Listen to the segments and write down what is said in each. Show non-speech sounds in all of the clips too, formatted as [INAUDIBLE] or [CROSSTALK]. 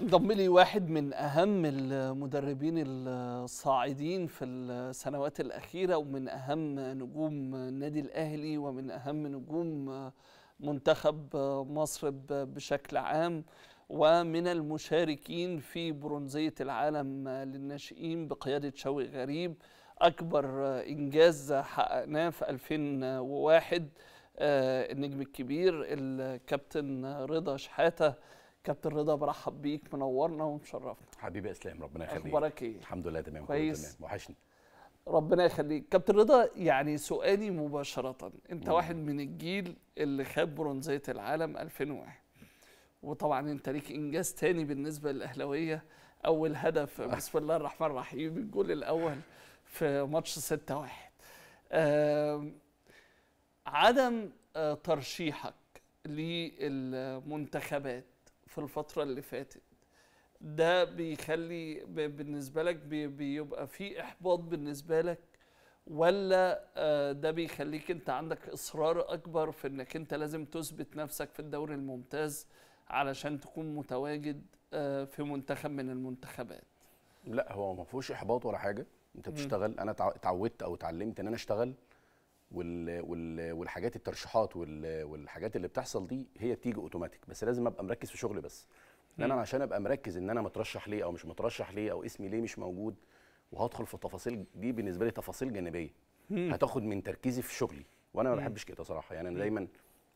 انضم لي واحد من اهم المدربين الصاعدين في السنوات الاخيره ومن اهم نجوم النادي الاهلي ومن اهم نجوم منتخب مصر بشكل عام ومن المشاركين في برونزيه العالم للناشئين بقياده شوقي غريب اكبر انجاز حققناه في 2001 آه، النجم الكبير الكابتن رضا شحاته كابتن رضا برحب بيك منورنا ومشرفنا حبيبي اسلام ربنا يخليك اخبارك ايه الحمد لله تمام كويس تمام وحشني ربنا يخليك كابتن رضا يعني سؤالي مباشره انت مم. واحد من الجيل اللي خد برونزيه العالم 2001 وطبعا انت ليك انجاز تاني بالنسبه للاهلاويه اول هدف آه. بسم الله الرحمن الرحيم الجول الاول في ماتش 6 1 آه عدم آه ترشيحك للمنتخبات في الفتره اللي فاتت ده بيخلي بالنسبه لك بيبقى في احباط بالنسبه لك ولا آه، ده بيخليك انت عندك اصرار اكبر في انك انت لازم تثبت نفسك في الدوري الممتاز علشان تكون متواجد آه، في منتخب من المنتخبات لا هو ما فيهوش احباط ولا حاجه انت بتشتغل انا اتعودت او اتعلمت ان انا اشتغل وال وال والحاجات الترشيحات وال والحاجات اللي بتحصل دي هي بتيجي اوتوماتيك بس لازم ابقى مركز في شغلي بس ان انا عشان ابقى مركز ان انا مترشح ليه او مش مترشح ليه او اسمي ليه مش موجود وهدخل في تفاصيل دي بالنسبه لي تفاصيل جانبيه هتاخد من تركيزي في شغلي وانا ما بحبش كده صراحه يعني انا دايما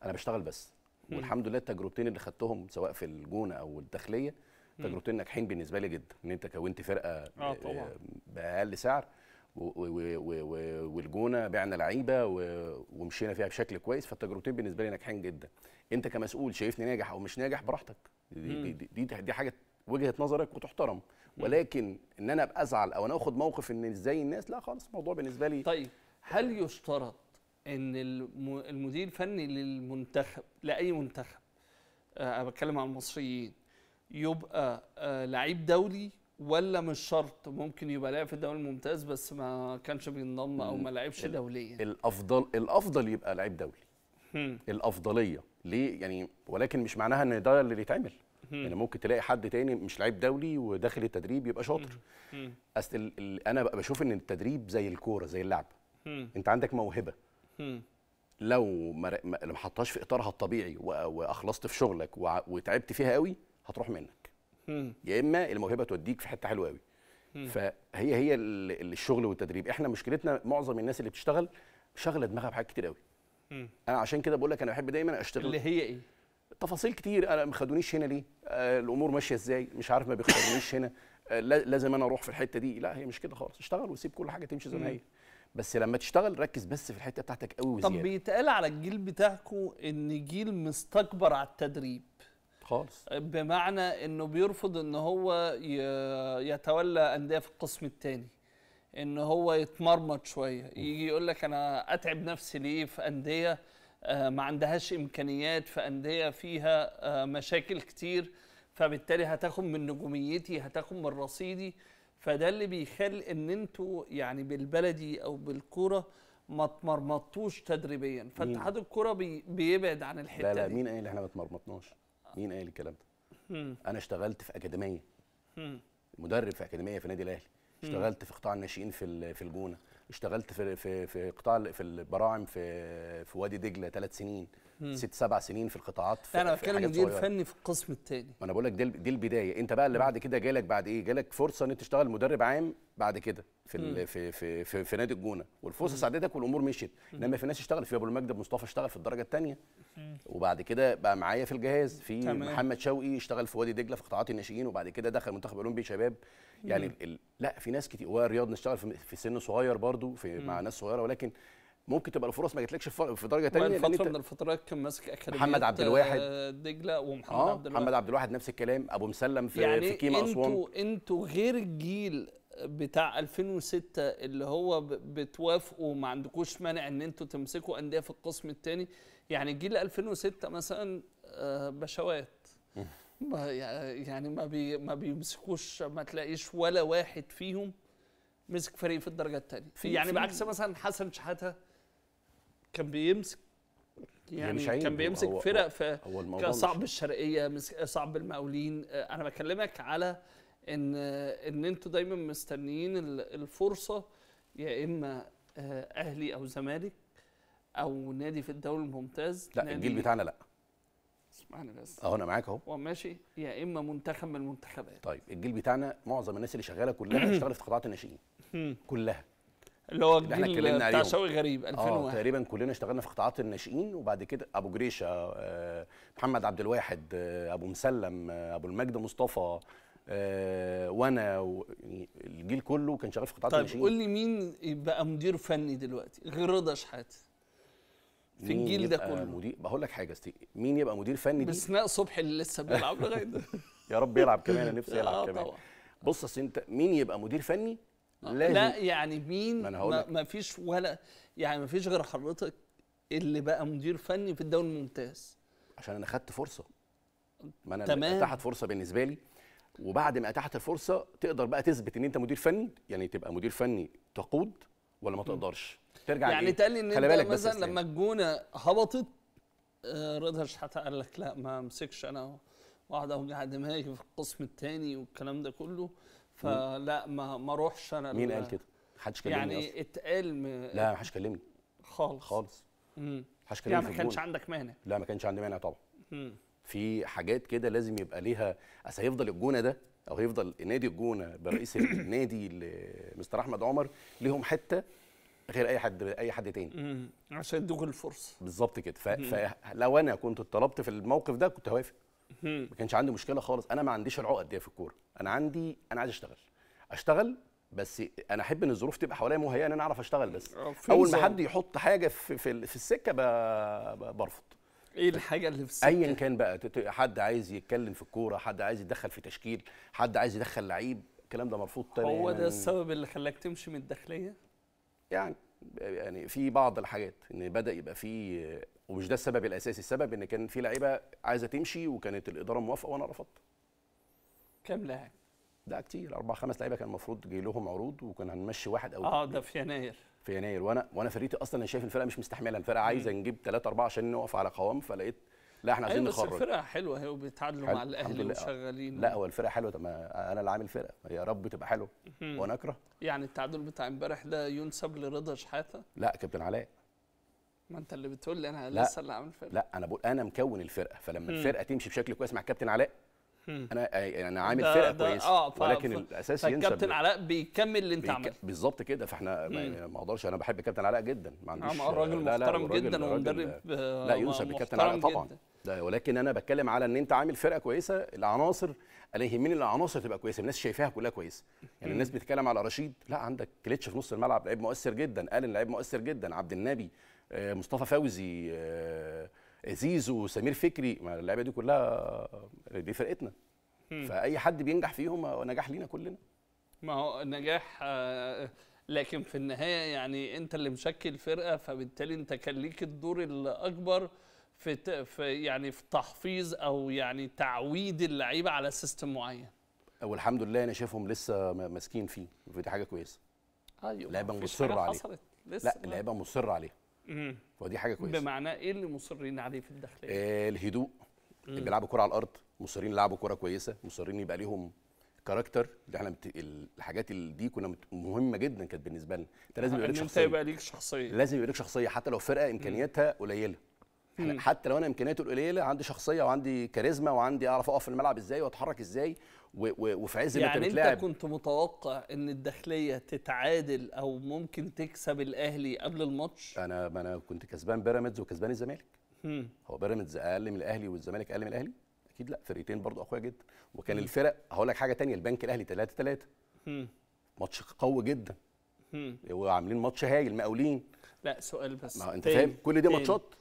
انا بشتغل بس والحمد لله التجربتين اللي خدتهم سواء في الجونه او الداخليه تجربتين ناجحين بالنسبه لي جدا ان انت كونت فرقه آه, آه، باقل سعر والجونه بعنا لعيبه ومشينا فيها بشكل كويس فالتجربتين بالنسبه لي ناجحين جدا انت كمسؤول شايفني ناجح او مش ناجح براحتك دي, دي, دي, دي حاجه وجهه نظرك وتحترم ولكن ان انا ابقى ازعل او انا اخد موقف ان ازاي الناس لا خالص الموضوع بالنسبه لي طيب هل يشترط ان المدير الفني للمنتخب لاي منتخب آه، انا بتكلم عن المصريين يبقى آه، لعيب دولي ولا مش شرط ممكن يبقى لاعب في الدوري الممتاز بس ما كانش بينضم او ما لعبش دوليا الافضل الافضل يبقى لعيب دولي الافضليه ليه يعني ولكن مش معناها ان ده اللي يتعمل يعني ممكن تلاقي حد تاني مش لعيب دولي وداخل التدريب يبقى شاطر اصل انا بقى انا بشوف ان التدريب زي الكوره زي اللعب انت عندك موهبه لو ما, ما حطهاش في اطارها الطبيعي واخلصت في شغلك وتعبت فيها قوي هتروح منك يا اما الموهبه توديك في حته حلوه قوي فهي هي الشغل والتدريب احنا مشكلتنا معظم الناس اللي بتشتغل شغله دماغها بحاجات كتير قوي انا عشان كده بقول لك انا بحب دايما اشتغل اللي هي ايه تفاصيل كتير انا ما خدونيش هنا ليه آه الامور ماشيه ازاي مش عارف ما بيختارونيش هنا آه لازم انا اروح في الحته دي لا هي مش كده خالص اشتغل وسيب كل حاجه تمشي زي ما هي بس لما تشتغل ركز بس في الحته بتاعتك قوي وزياده طب بيتقال على الجيل بتاعكم ان جيل مستكبر على التدريب خالص بمعنى انه بيرفض ان هو يتولى انديه في القسم الثاني ان هو يتمرمط شويه يجي يقول لك انا اتعب نفسي ليه في انديه آه، ما عندهاش امكانيات في انديه فيها آه، مشاكل كتير فبالتالي هتاخد من نجوميتي هتاخد من رصيدي فده اللي بيخلي ان انتوا يعني بالبلدي او بالكوره ما تمرمطوش تدريبيا فاتحاد الكوره بي بيبعد عن الحته لا لا مين قال احنا ما تمرمطناش مين قال الكلام ده؟ انا اشتغلت في اكاديميه مدرب في اكاديميه في النادي الاهلي اشتغلت في قطاع الناشئين في في الجونه اشتغلت في في في قطاع في البراعم في في وادي دجله ثلاث سنين ست سبع سنين في القطاعات في انا بتكلم مدير فني في القسم الثاني ما انا بقول لك دي, دي البدايه انت بقى اللي بعد كده جالك بعد ايه جالك فرصه ان انت تشتغل مدرب عام بعد كده في ال... في في في, في نادي الجونه والفرصه ساعدتك والامور مشيت انما في ناس اشتغلت في ابو المجد مصطفى اشتغل في الدرجه الثانيه وبعد كده بقى معايا في الجهاز في تمام. محمد شوقي اشتغل في وادي دجله في قطاعات الناشئين وبعد كده دخل منتخب اولمبي شباب يعني ال... لا في ناس كتير ورياض نشتغل في, في سن صغير برضو في مع ناس صغيره ولكن ممكن تبقى الفرص ما جاتلكش في درجه ثانيه فتره من الفترات كان ماسك اكاديميه محمد عبد الواحد دجله ومحمد آه عبد الواحد محمد عبد الواحد نفس الكلام ابو مسلم في يعني في كيما اسوان انتوا انتوا غير الجيل بتاع 2006 اللي هو بتوافقوا ما عندكوش مانع ان انتوا تمسكوا انديه في القسم الثاني يعني جيل 2006 مثلا آه، بشوات ما يعني ما بي ما بيمسكوش ما تلاقيش ولا واحد فيهم مسك فريق في الدرجه الثانيه يعني بعكس مثلا حسن شحاته كان بيمسك يعني, يعني كان بيمسك فرق في صعب الشرقيه صعب المقاولين آه، انا بكلمك على ان ان انتوا دايما مستنيين الفرصه يا اما آه، اهلي او زمالك او نادي في الدوري الممتاز لا الجيل بتاعنا لا اسمعني بس اهو انا معاك اهو وماشي يا اما منتخب من المنتخبات طيب الجيل بتاعنا معظم الناس اللي شغاله كلها اشتغلت [COUGHS] في قطاعات الناشئين كلها اللي هو اللي احنا اتكلمنا عليه بتاع شوقي غريب 2001 اه تقريبا كلنا اشتغلنا في قطاعات الناشئين وبعد كده ابو جريشه آه، محمد عبد الواحد آه، ابو مسلم ابو المجد مصطفى آه، وانا و... الجيل كله كان شغال في قطاع طيب قول لي مين بقى مدير فني دلوقتي غير رضا شحاته في الجيل ده كله مدير بقول لك حاجه استي مين يبقى مدير فني دي باستثناء صبحي اللي لسه بيلعب لغايه [LAUGHS] دلوقتي يا رب يلعب كمان انا نفسي [LAUGHS] آه، يلعب كمان بص اصل انت مين يبقى مدير فني آه، لازم لا يعني مين ما, ما فيش ولا يعني ما فيش غير حضرتك اللي بقى مدير فني في الدوري الممتاز عشان انا خدت فرصه ما انا تمام. اتاحت فرصه بالنسبه لي وبعد ما اتاحت الفرصه تقدر بقى تثبت ان انت مدير فني يعني تبقى مدير فني تقود ولا ما تقدرش ترجع يعني إيه؟ تقلي ان انت بالك مثلا لما الجونه هبطت آه، رضا شحاته قال لك لا ما امسكش انا واقعد اوجع دماغي في القسم الثاني والكلام ده كله فلا ما ما اروحش انا مين قال كده؟ حدش كلمني يعني أصلاً. اتقال م... لا حدش كلمني خالص خالص حدش كلمني يعني ما كانش عندك مهنه لا ما كانش عندي مهنه طبعا مم. في حاجات كده لازم يبقى ليها اصل هيفضل الجونه ده او هيفضل نادي الجونه برئيس النادي [COUGHS] مستر احمد عمر ليهم حته غير اي حد اي حد تاني عشان يدوك الفرصه بالظبط كده ف... فلو انا كنت اتطلبت في الموقف ده كنت هوافق ما كانش عندي مشكله خالص انا ما عنديش العقد دي في الكوره انا عندي انا عايز اشتغل اشتغل بس انا احب ان الظروف تبقى حواليا مهيئه ان انا اعرف اشتغل بس آه، اول ما حد يحط حاجه في في, في السكه برفض ايه الحاجه اللي في ايا كان بقى حد عايز يتكلم في الكوره حد عايز يتدخل في تشكيل حد عايز يدخل لعيب الكلام ده مرفوض تماما هو ده السبب اللي خلاك تمشي من الداخليه يعني يعني في بعض الحاجات ان بدا يبقى في ومش ده السبب الاساسي السبب ان كان في لعيبه عايزه تمشي وكانت الاداره موافقه وانا رفضت كام لاعب ده كتير اربع خمس لعيبه كان المفروض جاي لهم عروض وكان هنمشي واحد او اه ده في يناير في يناير وانا وانا فريتي اصلا انا شايف الفرقه مش مستحمله الفرقه عايزه نجيب ثلاثه اربعه عشان نقف على قوام فلقيت لا احنا عايزين أيوة، نخرج بس الفرقه حلوه هي وبيتعادلوا مع الاهلي وشغالين لا هو الفرقه حلوه طب انا اللي عامل فرقه يا رب تبقى حلوه وانا اكره يعني التعادل بتاع امبارح ده ينسب لرضا شحاته لا كابتن علاء ما انت اللي بتقول لي انا لسه اللي عامل فرقه لا انا بقول انا مكون الفرقه فلما الفرقه تمشي بشكل كويس مع الكابتن علاء انا انا عامل فرقه كويسه آه ولكن ف... الاساس ينسب الكابتن علاء بيكمل اللي انت عملته بالظبط كده فاحنا ما يعني اقدرش انا بحب كابتن علاء جدا ما آه، عنديش آه راجل محترم جدا ومدرب لا ينسب بكابتن علاء طبعا ده ولكن انا بتكلم على ان انت عامل فرقه كويسه العناصر انا يهمني العناصر تبقى كويسه الناس شايفاها كلها كويسه يعني الناس بتتكلم على رشيد لا عندك كليتش في نص الملعب لعيب مؤثر جدا الن لعيب مؤثر جدا عبد النبي آه، مصطفى فوزي آه، زيزو وسمير فكري ما اللعيبه دي كلها دي فرقتنا فاي حد بينجح فيهم نجاح لينا كلنا ما هو نجاح آه، لكن في النهايه يعني انت اللي مشكل فرقه فبالتالي انت كان ليك الدور الاكبر في, يعني في تحفيظ او يعني تعويد اللعيبه على سيستم معين والحمد لله انا شايفهم لسه ماسكين فيه ودي حاجه كويسه ايوه لعيبه مصره عليه لا لعيبه مصره عليها ودي حاجه كويسه بمعنى ايه اللي مصرين عليه في الداخليه؟ آه الهدوء اللي بيلعبوا كوره على الارض مصرين يلعبوا كوره كويسه مصرين يبقى ليهم كاركتر اللي احنا بت... الحاجات اللي دي كنا مهمه جدا كانت بالنسبه لنا انت لازم يبقى لك شخصيه انت يبقى ليك شخصيه لازم يبقى لك شخصيه حتى لو فرقه امكانياتها قليله حتى لو انا امكانياتي القليله عندي شخصيه وعندي كاريزما وعندي اعرف اقف في الملعب ازاي واتحرك ازاي وفي عز يعني ما بتلعب يعني انت كنت متوقع ان الداخليه تتعادل او ممكن تكسب الاهلي قبل الماتش انا ما انا كنت كسبان بيراميدز وكسبان الزمالك هو بيراميدز اقل من الاهلي والزمالك اقل من الاهلي اكيد لا فرقتين برضو اقوياء جدا وكان مم. الفرق هقول لك حاجه تانية البنك الاهلي 3 3 ماتش قوي جدا وعاملين ماتش هايل مقاولين لا سؤال بس ما انت فاهم كل دي ماتشات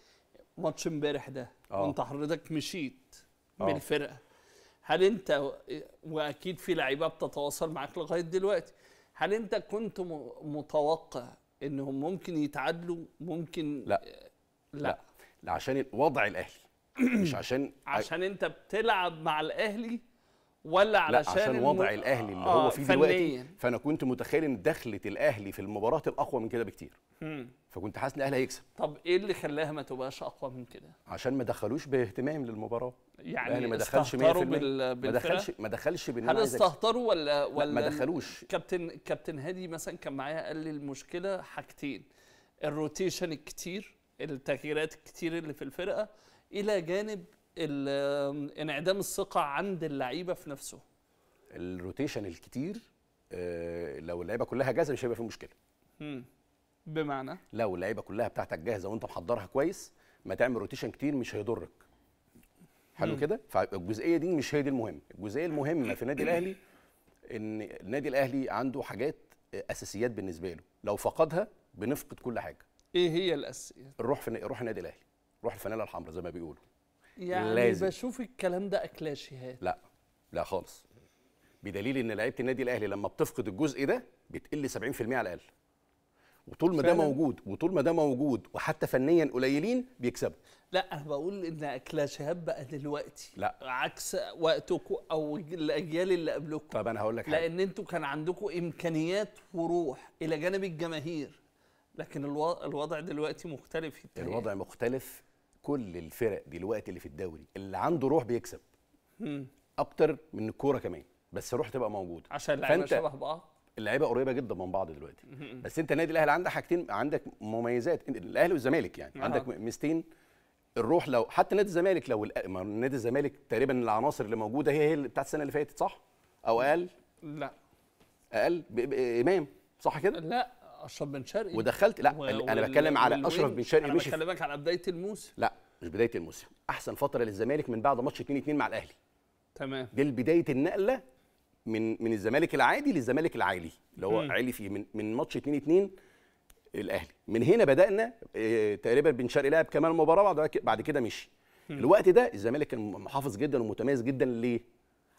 ماتش امبارح ده اه. وانت حضرتك مشيت من اه. الفرقه هل انت واكيد في لعيبه بتتواصل معاك لغايه دلوقتي هل انت كنت متوقع انهم ممكن يتعادلوا ممكن لا لا, لا. عشان وضع الاهلي مش عشان [CLEARS THROAT] عشان انت بتلعب مع الاهلي ولا علشان لا عشان وضع الم... الاهلي اللي آه هو فيه دلوقتي فانا كنت متخيل ان دخله الاهلي في المباراه تبقى اقوى من كده بكتير فكنت حاسس ان الاهلي هيكسب طب ايه اللي خلاها ما تبقاش اقوى من كده عشان ما دخلوش باهتمام للمباراه يعني ما دخلش 100% بال... ما دخلش ما دخلش هل استهتروا ولا ولا ما دخلوش كابتن كابتن هادي مثلا كان معايا قال لي المشكله حاجتين الروتيشن الكتير التغييرات الكتير اللي في الفرقه الى جانب انعدام الثقه عند اللعيبه في نفسه الروتيشن الكتير آه، لو اللعيبه كلها جاهزه مش هيبقى في مشكله بمعنى لو اللعيبه كلها بتاعتك جاهزه وانت محضرها كويس ما تعمل روتيشن كتير مش هيضرك حلو كده فالجزئيه دي مش هي دي المهم الجزئيه المهمه في النادي الاهلي ان النادي الاهلي عنده حاجات آه، اساسيات بالنسبه له لو فقدها بنفقد كل حاجه ايه هي الاساسيات الروح في الروح النادي الاهلي روح الفانيلا الحمراء زي ما بيقولوا يعني لازم. بشوف الكلام ده اكلاه لا لا خالص بدليل ان لعيبه النادي الاهلي لما بتفقد الجزء ده بتقل 70% على الاقل وطول ما ده موجود وطول ما ده موجود وحتى فنيا قليلين بيكسبوا لا انا بقول ان اكل شهاب بقى دلوقتي لا عكس وقتكم او الاجيال اللي قبلكم طب انا هقول لك حاجه لان انتوا كان عندكم امكانيات وروح الى جانب الجماهير لكن الوضع دلوقتي مختلف الوضع مختلف كل الفرق دلوقتي اللي في الدوري اللي عنده روح بيكسب اكتر من الكوره كمان بس الروح تبقى موجوده عشان اللعيبه شبه بعض اللعيبه قريبه جدا من بعض دلوقتي بس انت النادي الاهلي عندك حاجتين عندك مميزات الاهلي والزمالك يعني أه. عندك ميزتين الروح لو حتى نادي الزمالك لو نادي الزمالك تقريبا العناصر اللي موجوده هي هي اللي بتاعت السنه اللي فاتت صح او اقل لا اقل امام صح كده لا اشرف بن شرقي ودخلت لا و... انا بتكلم على اشرف بن شرقي انا بكلمك على بدايه الموسم لا مش بدايه الموسم احسن فتره للزمالك من بعد ماتش 2 2 مع الاهلي تمام دي بدايه النقله من من الزمالك العادي للزمالك العالي اللي هو عالي فيه من من ماتش 2 2 الاهلي من هنا بدانا آه، تقريبا بن شرقي لعب كمان مباراه بعد كده مشي الوقت ده الزمالك كان محافظ جدا ومتميز جدا ليه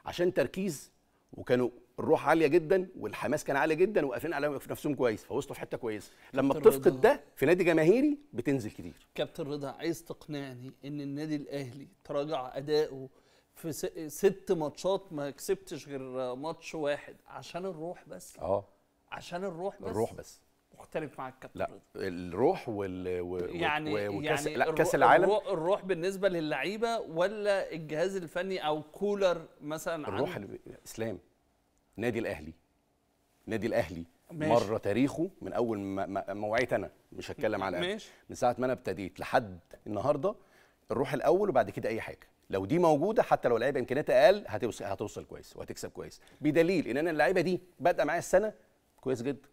عشان تركيز وكانوا الروح عاليه جدا والحماس كان عالي جدا وقافلين على نفسهم كويس فوصلوا في حته كويسه لما بتفقد ده في نادي جماهيري بتنزل كتير كابتن رضا عايز تقنعني ان النادي الاهلي تراجع اداؤه في ست ماتشات ما كسبتش غير ماتش واحد عشان الروح بس اه عشان الروح بس الروح بس مختلف مع الكابتن لا الروح وال و... يعني, يعني وكاس يعني لا كاس العالم الروح, الروح بالنسبه للعيبه ولا الجهاز الفني او كولر مثلا الروح عن... الاسلام نادي الاهلي نادي الاهلي ماشي. مر تاريخه من اول ما موعيت انا مش هتكلم على ماشي. من ساعه ما انا ابتديت لحد النهارده الروح الاول وبعد كده اي حاجه لو دي موجوده حتى لو لعيبه امكانيات اقل هتوصل هتوصل كويس وهتكسب كويس بدليل ان انا اللعيبه دي بادئه معايا السنه كويس جدا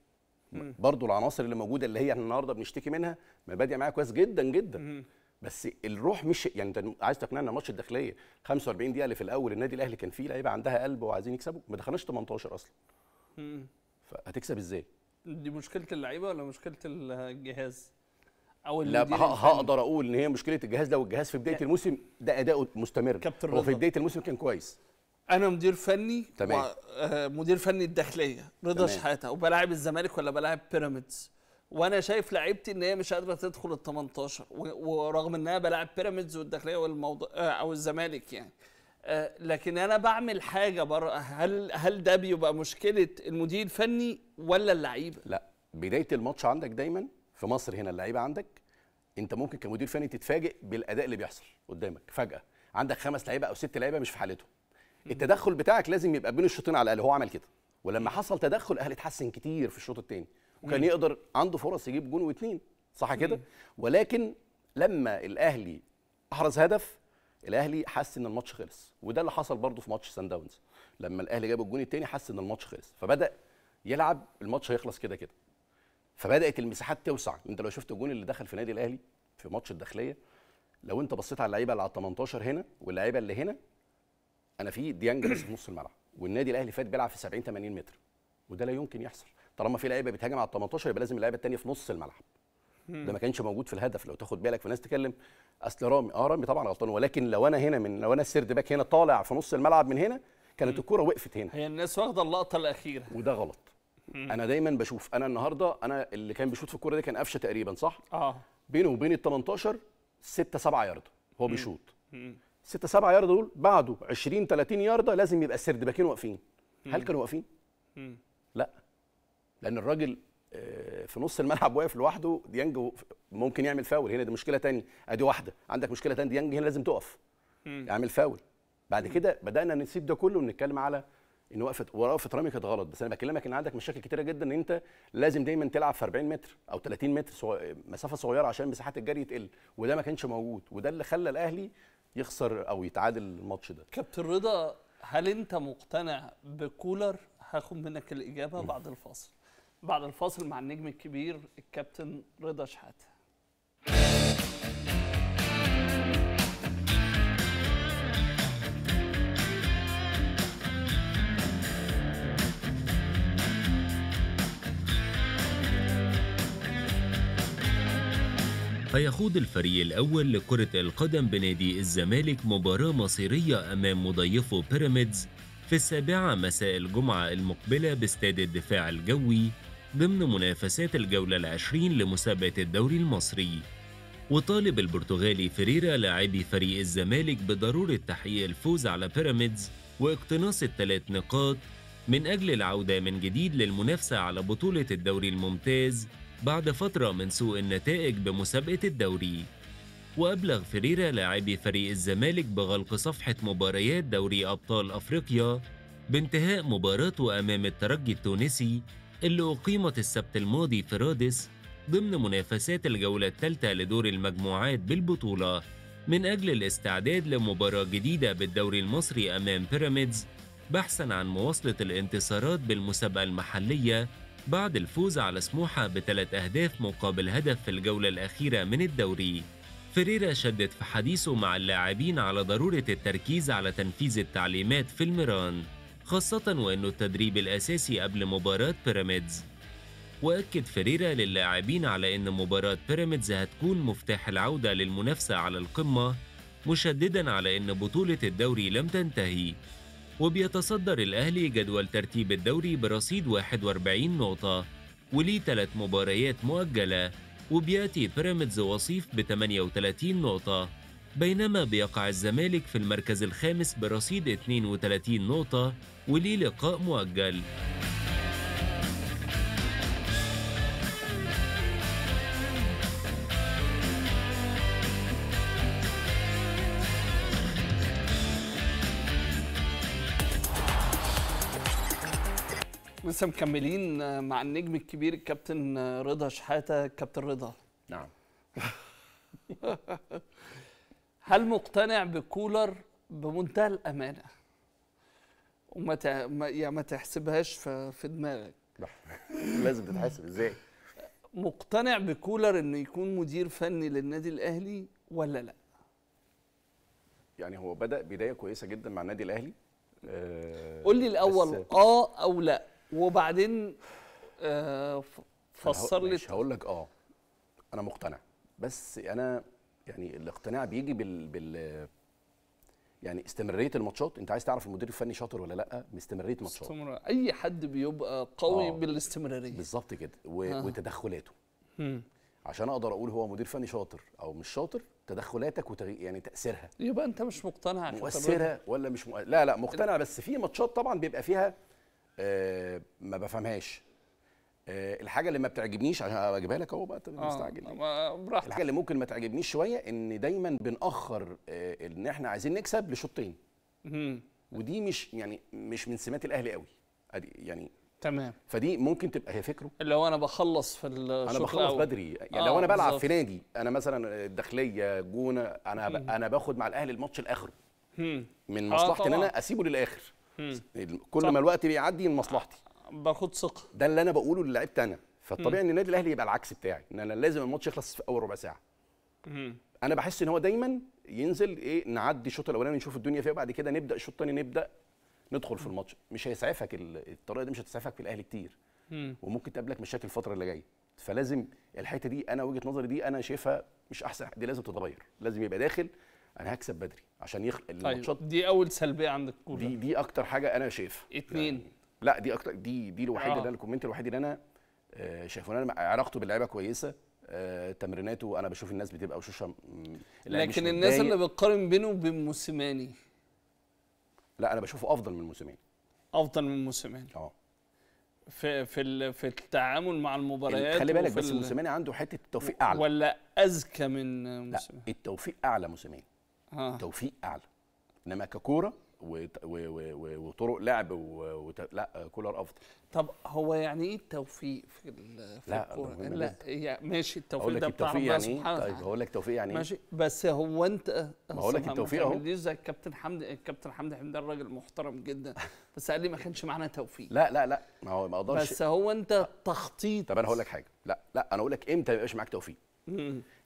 برضو العناصر اللي موجوده اللي هي النهارده بنشتكي منها ما بادئه معايا كويس جدا جدا بس الروح مش يعني انت عايز تقنعنا ماتش الداخليه 45 دقيقه اللي في الاول النادي الاهلي كان فيه لعيبه عندها قلب وعايزين يكسبوا ما دخلناش 18 اصلا امم فهتكسب ازاي دي مشكله اللعيبه ولا مشكله الجهاز او لا هقدر اقول ان هي مشكله الجهاز ده والجهاز في بدايه الموسم ده اداؤه مستمر كابتن هو في بدايه الموسم كان كويس انا مدير فني تمام آه، مدير فني الداخليه رضا شحاته وبلاعب الزمالك ولا بلاعب بيراميدز وانا شايف لعيبتي ان هي مش قادره تدخل ال 18 ورغم ان انا بلعب بيراميدز والداخليه والموضوع آه، او الزمالك يعني آه، لكن انا بعمل حاجه بره هل هل ده بيبقى مشكله المدير الفني ولا اللعيبه؟ لا بدايه الماتش عندك دايما في مصر هنا اللعيبه عندك انت ممكن كمدير فني تتفاجئ بالاداء اللي بيحصل قدامك فجاه عندك خمس لعيبه او ست لعيبه مش في حالتهم التدخل بتاعك لازم يبقى بين الشوطين على الاقل هو عمل كده ولما حصل تدخل الاهلي اتحسن كتير في الشوط الثاني وكان يقدر عنده فرص يجيب جون واثنين صح كده ولكن لما الاهلي احرز هدف الاهلي حس ان الماتش خلص وده اللي حصل برضه في ماتش سان داونز لما الاهلي جاب الجون الثاني حس ان الماتش خلص فبدا يلعب الماتش هيخلص كده كده فبدات المساحات توسع انت لو شفت الجون اللي دخل في نادي الاهلي في ماتش الداخليه لو انت بصيت على اللعيبه اللي على 18 هنا واللعيبه اللي هنا انا في ديانج بس في نص الملعب والنادي الاهلي فات بيلعب في 70 80 متر وده لا يمكن يحصل طالما في لعيبه بتهاجم على ال 18 يبقى لازم اللعيبه الثانيه في نص الملعب ده ما كانش موجود في الهدف لو تاخد بالك فالناس تتكلم اصل رامي اه رامي طبعا غلطان ولكن لو انا هنا من لو انا السيرد باك هنا طالع في نص الملعب من هنا كانت الكوره وقفت هنا هي الناس واخده اللقطه الاخيره وده غلط انا دايما بشوف انا النهارده انا اللي كان بيشوط في الكوره دي كان قفشه تقريبا صح اه بينه وبين ال 18 6 7 يارده هو بيشوط 6 7 يارده دول بعده 20 30 يارده لازم يبقى السرد باكين واقفين هل كانوا واقفين لا لان الراجل آه، في نص الملعب واقف لوحده ديانج ممكن يعمل فاول هنا دي مشكله تانية ادي واحده عندك مشكله تانية ديانج هنا لازم تقف يعمل فاول بعد كده بدانا نسيب ده كله ونتكلم على ان وقفه وقفه رامي كانت غلط بس انا بكلمك ان عندك مشاكل كتيره جدا ان انت لازم دايما تلعب في 40 متر او 30 متر سو... مسافه صغيره عشان مساحات الجري تقل وده ما كانش موجود وده اللي خلى الاهلي يخسر او يتعادل الماتش ده كابتن رضا هل انت مقتنع بكولر هاخد منك الاجابه بعد الفاصل بعد الفاصل مع النجم الكبير الكابتن رضا شحاته هيخوض الفريق الأول لكرة القدم بنادي الزمالك مباراة مصيرية أمام مضيفه بيراميدز في السابعة مساء الجمعة المقبلة باستاد الدفاع الجوي ضمن منافسات الجولة العشرين لمسابقة الدوري المصري وطالب البرتغالي فريرا لاعبي فريق الزمالك بضرورة تحقيق الفوز على بيراميدز واقتناص الثلاث نقاط من أجل العودة من جديد للمنافسة على بطولة الدوري الممتاز بعد فترة من سوء النتائج بمسابقة الدوري وأبلغ فريرا لاعبي فريق الزمالك بغلق صفحة مباريات دوري أبطال أفريقيا بانتهاء مباراته أمام الترجي التونسي اللي أقيمت السبت الماضي في رادس ضمن منافسات الجولة الثالثة لدور المجموعات بالبطولة من أجل الاستعداد لمباراة جديدة بالدوري المصري أمام بيراميدز بحثا عن مواصلة الانتصارات بالمسابقة المحلية بعد الفوز على سموحة بثلاث أهداف مقابل هدف في الجولة الأخيرة من الدوري فريرا شدد في حديثه مع اللاعبين على ضرورة التركيز على تنفيذ التعليمات في الميران خاصة وأنه التدريب الأساسي قبل مباراة بيراميدز وأكد فريرا للاعبين على أن مباراة بيراميدز هتكون مفتاح العودة للمنافسة على القمة مشددا على أن بطولة الدوري لم تنتهي وبيتصدر الأهلي جدول ترتيب الدوري برصيد 41 نقطة وليه ثلاث مباريات مؤجلة وبيأتي بيراميدز وصيف ب 38 نقطة بينما بيقع الزمالك في المركز الخامس برصيد 32 نقطة وليه لقاء مؤجل لسه مكملين مع النجم الكبير الكابتن رضا شحاته كابتن رضا نعم [LAUGHS] هل مقتنع بكولر بمنتهى الامانه وما ت... ما... يعني ما تحسبهاش في, في دماغك [LAUGHS] لازم تتحسب ازاي مقتنع بكولر انه يكون مدير فني للنادي الاهلي ولا لا يعني هو بدا بدايه كويسه جدا مع النادي الاهلي آه قول لي الاول اه او لا وبعدين آه فسر لي هقول لك اه انا مقتنع بس انا يعني الاقتناع بيجي بال, بال يعني استمراريه الماتشات انت عايز تعرف المدير الفني شاطر ولا لا باستمراريه الماتشات استمر... اي حد بيبقى قوي آه. بالاستمراريه بالظبط كده و... آه. وتدخلاته مم. عشان اقدر اقول هو مدير فني شاطر او مش شاطر تدخلاتك وتغي... يعني تاثيرها يبقى انت مش مقتنع مؤثره ولا مش مؤ... لا لا مقتنع بس في ماتشات طبعا بيبقى فيها آه ما بفهمهاش آه، الحاجه اللي ما بتعجبنيش عشان اجيبها لك اهو بقى آه، مستعجل براحتك الحاجه اللي ممكن ما تعجبنيش شويه ان دايما بنأخر آه، ان احنا عايزين نكسب لشوطين ودي مش يعني مش من سمات الاهلي قوي يعني تمام فدي ممكن تبقى هي فكره اللي هو انا بخلص في الشوط انا بخلص بدري يعني آه لو انا بلعب بالزبط. في نادي انا مثلا الداخليه جونه انا مم. انا باخد مع الاهلي الماتش الاخر من مصلحتي آه ان انا اسيبه للآخر كل صح. ما الوقت بيعدي من مصلحتي باخد ثقه ده اللي انا بقوله للعيبتي انا فالطبيعي ان النادي الاهلي يبقى العكس بتاعي ان انا لازم الماتش يخلص في اول ربع ساعه مم. انا بحس ان هو دايما ينزل ايه نعدي الشوط الاولاني نشوف الدنيا فيها وبعد كده نبدا الشوط الثاني نبدا ندخل في الماتش مش هيسعفك الطريقه دي مش هتسعفك في الاهلي كتير مم. وممكن تقابلك مشاكل الفتره اللي جايه فلازم الحته دي انا وجهه نظري دي انا شايفها مش احسن دي لازم تتغير لازم يبقى داخل انا هكسب بدري عشان يخلق طيب، الماتشات أيوة. دي اول سلبيه عندك الكوره دي دي اكتر حاجه انا شايفها اتنين يعني لا دي اكتر دي دي الوحيده آه. اللي انا الكومنت الوحيد اللي انا آه، شايفه انا علاقته باللعيبه كويسه آه، تمريناته انا بشوف الناس بتبقى وشوشه لكن الناس اللي بتقارن بينه وبين موسيماني لا انا بشوفه افضل من موسيماني افضل من موسيماني اه في في في التعامل مع المباريات خلي بالك بس موسيماني عنده حته توفيق اعلى ولا اذكى من موسيماني لا التوفيق اعلى موسيماني اه التوفيق اعلى انما ككوره وطرق لعب وت... لا كولر افضل طب هو يعني ايه التوفيق في لا الكوره لا يعني ماشي التوفيق ده التوفيق يعني سبحان إيه؟ طيب هقول لك التوفيق يعني إيه؟ ماشي بس هو انت ما هقول لك التوفيق اهو زي الكابتن حمدي الكابتن حمدي حمدان راجل محترم جدا بس قال لي ما كانش معانا توفيق لا لا لا ما هو ما اقدرش بس هو انت تخطيط طب انا هقول لك حاجه لا لا انا اقول لك امتى ما يبقاش معاك توفيق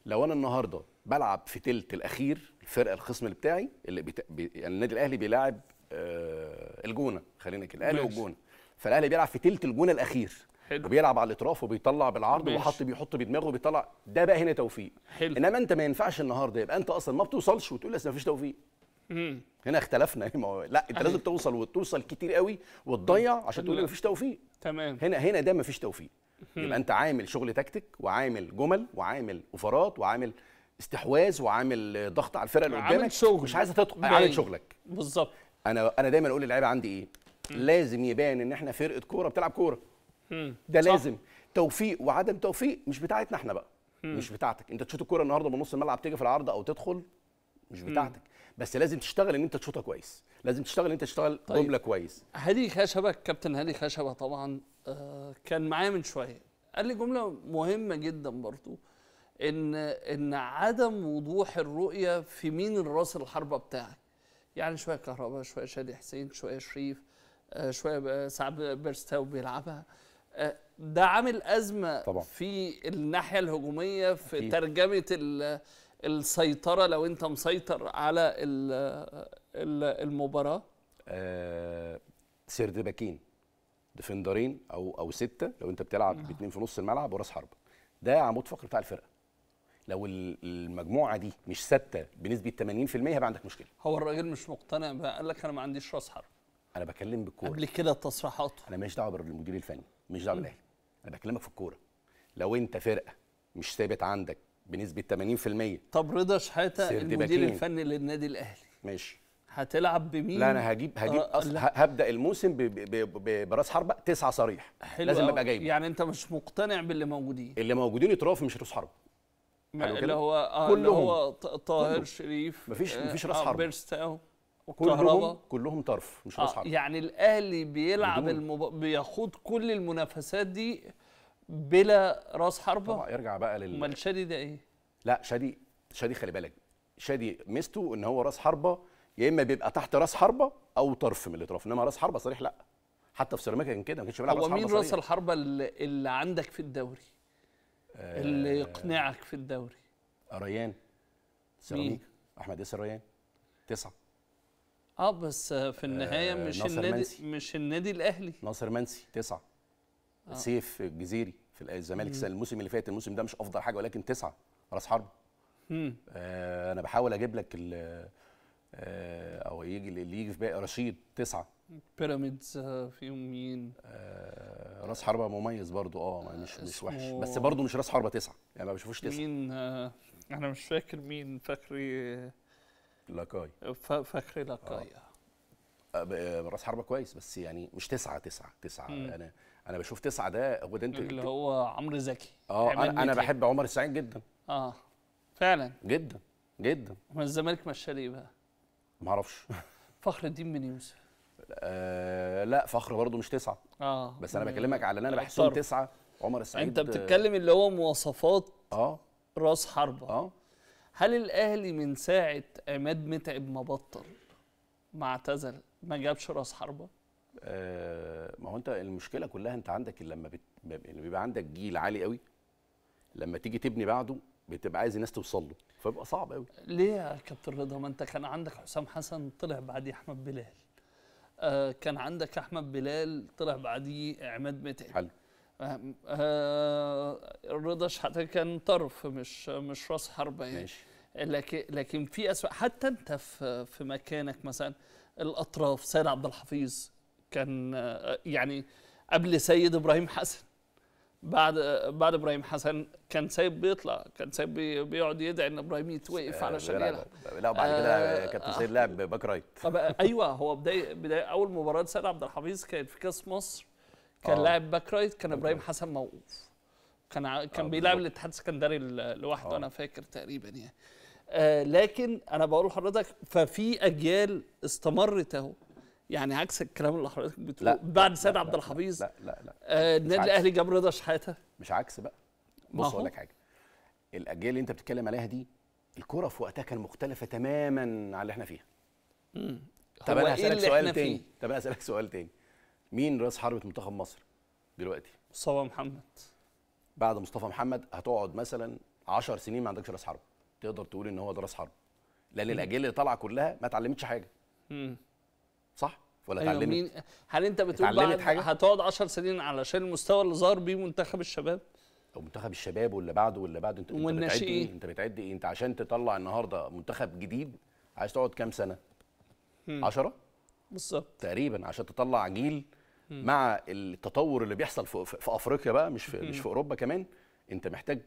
لو انا النهارده بلعب في تلت الاخير الفرقه الخصم بتاعي اللي بتا... بي... يعني النادي الاهلي بيلاعب آه الجونه خلينا كده الاهلي والجونه فالاهلي بيلعب في تلت الجونه الاخير حلو. وبيلعب على الاطراف وبيطلع بالعرض ماشي. وحط بيحط بدماغه وبيطلع ده بقى هنا توفيق حلو. انما انت ما ينفعش النهارده يبقى انت اصلا ما بتوصلش وتقول لي اصل ما فيش توفيق مم. هنا اختلفنا [LAUGHS] ما هو لا انت لازم أيوه. توصل وتوصل كتير قوي وتضيع عشان تقول لي ما فيش توفيق تمام هنا هنا ده ما فيش توفيق يبقى انت عامل شغل تكتيك وعامل جمل وعامل اوفرات وعامل استحواذ وعامل ضغط على الفرقه اللي قدامك شغل مش عايزه تدخل عامل شغلك بالظبط انا انا دايما اقول للعيبه عندي ايه مم. لازم يبان ان احنا فرقه كوره بتلعب كوره ده صح. لازم توفيق وعدم توفيق مش بتاعتنا احنا بقى مم. مش بتاعتك انت تشوط الكوره النهارده من نص الملعب تيجي في العارضه او تدخل مش بتاعتك بس لازم تشتغل ان انت تشوطها كويس لازم تشتغل ان انت تشتغل طيب. جمله كويس هادي خشبه كابتن هادي خشبه طبعا آه كان معايا من شويه قال لي جمله مهمه جدا برضو ان ان عدم وضوح الرؤيه في مين الراس الحربه بتاعك يعني شويه كهرباء شويه شادي حسين شويه شريف آه شويه سعد بيرستاو بيلعبها آه ده عامل ازمه طبعا. في الناحيه الهجوميه في أكيد. ترجمه السيطره لو انت مسيطر على المباراه آه باكين ديفندرين او او سته لو انت بتلعب آه. باتنين في نص الملعب وراس حرب ده عمود فقري بتاع الفرقه لو المجموعه دي مش ثابته بنسبه 80% هيبقى عندك مشكله هو الراجل مش مقتنع بقى قال لك انا ما عنديش راس حرب انا بكلم بالكوره قبل كده التصريحات انا ماليش دعوه بالمدير الفني ماليش دعوه بالاهلي انا بكلمك في الكوره لو انت فرقه مش ثابت عندك بنسبه 80% طب رضا شحاته المدير الفني للنادي الاهلي ماشي هتلعب بمين؟ لا انا هجيب آه، هجيب آه، أصل هبدا الموسم براس حربه تسعه صريح حلو لازم ابقى جايبه يعني انت مش مقتنع باللي موجودين اللي موجودين يتراف مش راس حربه اللي هو آه اللي هو طاهر شريف مفيش آه، مفيش راس حربه كلهم كلهم طرف مش راس حربه يعني الاهلي بيلعب المب... بيخوض كل المنافسات دي بلا راس حربه طبعا يرجع بقى لل امال شادي ده ايه؟ لا شادي شادي خلي بالك شادي ميزته ان هو راس حربه يا اما بيبقى تحت راس حربه او طرف من الاطراف انما راس حربه صريح لا حتى في سيراميكا كان كده ما كانش بيلعب راس حربه هو مين راس الحربه اللي عندك في الدوري؟ آه اللي يقنعك في الدوري؟ ريان سيراميكا احمد ياسر ريان تسعه اه بس في النهايه آه مش النادي منسي. مش النادي الاهلي ناصر منسي تسعه آه. سيف الجزيري في الزمالك الموسم اللي فات الموسم ده مش افضل حاجه ولكن تسعه راس حربه آه انا بحاول اجيب لك آه او يجي اللي يجي في بقى رشيد تسعه بيراميدز آه، فيهم مين؟ آه راس حربه مميز برضو اه مش مش وحش بس برضو مش راس حربه تسعه يعني ما بشوفوش تسعه مين آه انا مش فاكر مين فاكري لاكاي فاكري لاكاي آه. آه. آه. راس حربه كويس بس يعني مش تسعه تسعه تسعه مم. انا انا بشوف تسعه ده هو ده انت اللي هو عمرو زكي اه انا, أنا بحب عمر السعيد جدا اه فعلا جدا جدا ما الزمالك مشى ليه بقى؟ ما اعرفش [LAUGHS] فخر الدين بن يوسف آه لا فخر برضه مش تسعه اه بس انا بكلمك على ان انا بحسهم تسعه عمر السعيد انت آه، بتتكلم اللي هو مواصفات اه راس حربه اه هل الاهلي من ساعه عماد متعب ما بطل ما اعتزل ما جابش راس حربه؟ آه، ما هو انت المشكله كلها انت عندك لما بت... بيبقى عندك جيل عالي قوي لما تيجي تبني بعده بتبقى عايز الناس توصل له فيبقى صعب قوي ليه يا كابتن رضا ما انت كان عندك حسام حسن طلع بعدي احمد بلال آه كان عندك احمد بلال طلع بعدي عماد متعب حلو آه رضا شحاته كان طرف مش مش راس حربه يعني ماشي لكن لكن في اسوء حتى انت في في مكانك مثلا الاطراف سيد عبد الحفيظ كان يعني قبل سيد ابراهيم حسن بعد بعد ابراهيم حسن كان سايب بيطلع كان سايب بيقعد يدعي ان ابراهيم يتوقف آه، علشان يلعب لا وبعد كده آه، كابتن آه، سيد لعب باك رايت ايوه هو بدايه بدايه اول مباراه سيد عبد الحفيظ كانت في كاس مصر كان لاعب باك رايت كان ابراهيم حسن موقوف كان كان بيلعب الاتحاد السكندري لوحده انا فاكر تقريبا يعني آه لكن انا بقول لحضرتك ففي اجيال استمرت اهو يعني عكس الكلام اللي حضرتك بتقوله بعد سيد عبد الحفيظ لا لا لا آه، النادي الاهلي جاب رضا شحاته مش عكس بقى بص اقول لك حاجه الاجيال اللي انت بتتكلم عليها دي الكره في وقتها كانت مختلفه تماما عن اللي احنا فيها امم طب انا إيه هسالك سؤال تاني طب انا هسالك سؤال تاني مين راس حربه منتخب مصر دلوقتي مصطفى محمد بعد مصطفى محمد هتقعد مثلا 10 سنين ما عندكش راس حرب تقدر تقول ان هو ده راس حرب لان الاجيال اللي طالعه كلها ما اتعلمتش حاجه امم ولا أيوة اتعلمت مين هل انت بتقول بعد حاجة؟ هتقعد 10 سنين علشان المستوى اللي ظهر بيه منتخب الشباب او منتخب الشباب واللي بعده واللي بعده انت بتعد ايه انت بتعد ايه انت عشان تطلع النهارده منتخب جديد عايز تقعد كام سنه 10 بالظبط تقريبا عشان تطلع جيل مع التطور اللي بيحصل في, في افريقيا بقى مش في مش في اوروبا كمان انت محتاج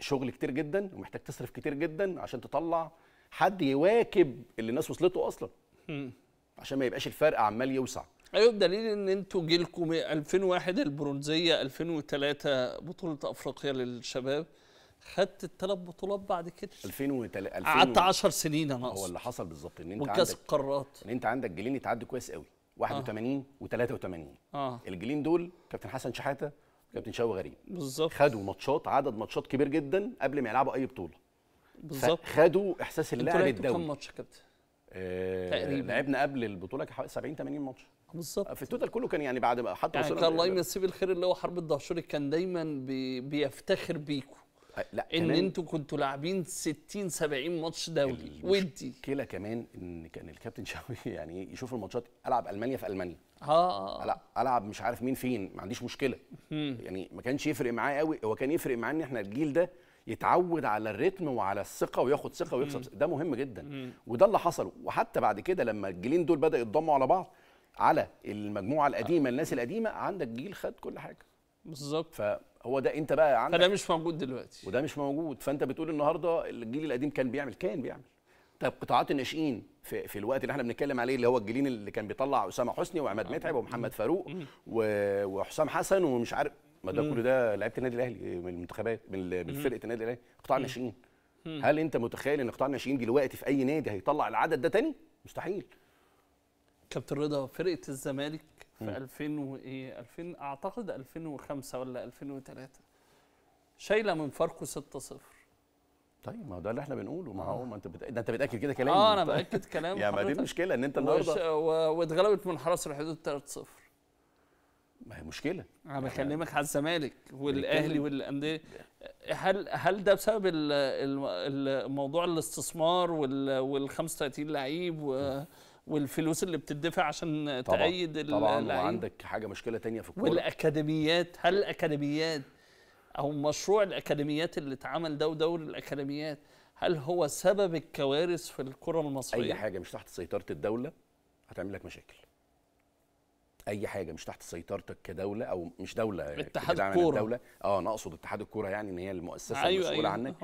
شغل كتير جدا ومحتاج تصرف كتير جدا عشان تطلع حد يواكب اللي الناس وصلته اصلا عشان ما يبقاش الفرق عمال يوسع ايوه بدليل ان انتوا جيلكم 2001 البرونزيه 2003 بطوله افريقيا للشباب خدت الثلاث بطولات بعد كده 2003 قعدت 10 سنين انا هو اللي حصل بالظبط ان انت وكاس القارات ان انت عندك جيلين اتعدوا كويس قوي 81 آه. و83 اه الجيلين دول كابتن حسن شحاته وكابتن شاوي غريب بالظبط خدوا ماتشات عدد ماتشات كبير جدا قبل ما يلعبوا اي بطوله بالظبط خدوا احساس اللعب الدولي كم ماتش يا كابتن آه، تقريبا لعبنا قبل البطوله حوالي 70 80 ماتش بالظبط في التوتال كله كان يعني بعد حتى يعني كان الله يمسيه بالخير اللي هو حرب الدهشوري كان دايما بي بيفتخر بيكم لا ان انتوا كنتوا لاعبين 60 70 ماتش دولي ودي كلا كمان ان كان الكابتن شوقي [LAUGHS] يعني إيه، يشوف الماتشات العب المانيا في المانيا اه, آه،, آه. لا العب مش عارف مين فين ما عنديش مشكله يعني ما كانش يفرق معايا قوي هو كان يفرق معايا ان احنا الجيل ده يتعود على الريتم وعلى الثقه وياخد ثقه ويكسب ده مهم جدا وده اللي حصل وحتى بعد كده لما الجيلين دول بدا يتضموا على بعض على المجموعه القديمه آه. الناس القديمه عندك جيل خد كل حاجه بالظبط فهو ده انت بقى عندك فده مش موجود دلوقتي وده مش موجود فانت بتقول النهارده الجيل القديم كان بيعمل كان بيعمل طب قطاعات الناشئين في, في الوقت اللي احنا بنتكلم عليه اللي هو الجيلين اللي كان بيطلع اسامه حسني وعماد آه. متعب ومحمد فاروق وحسام حسن ومش عارف ما ده كل ده لعيبه النادي الاهلي من المنتخبات من فرقه النادي الاهلي قطاع الناشئين هل انت متخيل ان قطاع الناشئين دلوقتي في اي نادي هيطلع العدد ده تاني مستحيل كابتن رضا فرقه الزمالك في 2000 وايه 2000 اعتقد 2005 ولا 2003 شايله من فاركو 6-0 طيب ما هو ده اللي احنا بنقوله ما هو آه. ما انت بت... ده انت بتاكد كده آه، كلامي اه انا طيب. باكد كلام [LAUGHS] يعني ما دي المشكله ان انت النهارده واتغلبت من حرس الحدود 3-0 ما هي مشكله انا يعني بكلمك على الزمالك والاهلي والانديه هل هل ده بسبب الموضوع الاستثمار وال 35 لعيب والفلوس اللي بتدفع عشان تأيد اللعيب طبعا وعندك حاجه مشكله تانية في الكوره والاكاديميات هل الاكاديميات او مشروع الاكاديميات اللي اتعمل ده ودور الاكاديميات هل هو سبب الكوارث في الكره المصريه اي حاجه مش تحت سيطره الدوله هتعمل لك مشاكل اي حاجه مش تحت سيطرتك كدوله او مش دوله يعني اتحاد الكوره الدوله اه انا اقصد اتحاد الكوره يعني ان هي المؤسسه أيوة المسؤوله أيوة. عنك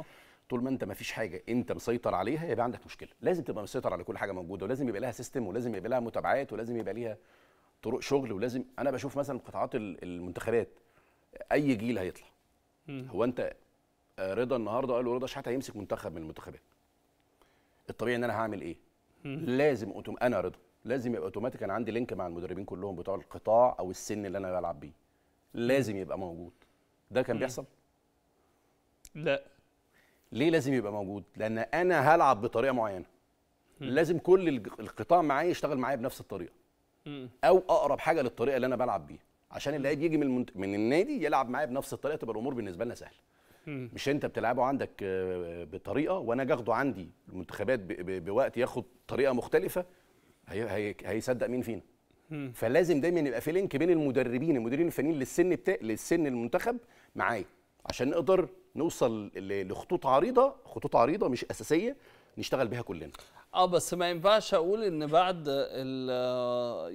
طول ما انت ما فيش حاجه انت مسيطر عليها يبقى عندك مشكله لازم تبقى مسيطر على كل حاجه موجوده ولازم يبقى لها سيستم ولازم يبقى لها متابعات ولازم يبقى ليها طرق شغل ولازم انا بشوف مثلا قطاعات المنتخبات اي جيل هيطلع م. هو انت آه، رضا النهارده قالوا رضا شحاته هيمسك منتخب من المنتخبات الطبيعي ان انا هعمل ايه م. لازم انا رضا لازم يبقى اوتوماتيك انا عندي لينك مع المدربين كلهم بتوع القطاع او السن اللي انا بلعب بيه لازم يبقى موجود ده كان بيحصل لا ليه لازم يبقى موجود لان انا هلعب بطريقه معينه لازم كل القطاع معايا يشتغل معايا بنفس الطريقه او اقرب حاجه للطريقه اللي انا بلعب بيها عشان اللعيب يجي من المنت... من النادي يلعب معايا بنفس الطريقه تبقى الامور بالنسبه لنا سهله مش انت بتلعبه عندك آه، بطريقه وانا اجي اخده عندي المنتخبات ب... ب... بوقت ياخد طريقه مختلفه هي هي هيصدق مين فينا فلازم دايما يبقى في لينك بين المدربين المديرين الفنيين للسن بتاع للسن المنتخب معايا عشان نقدر نوصل لخطوط عريضه خطوط عريضه مش اساسيه نشتغل بيها كلنا اه بس ما ينفعش اقول ان بعد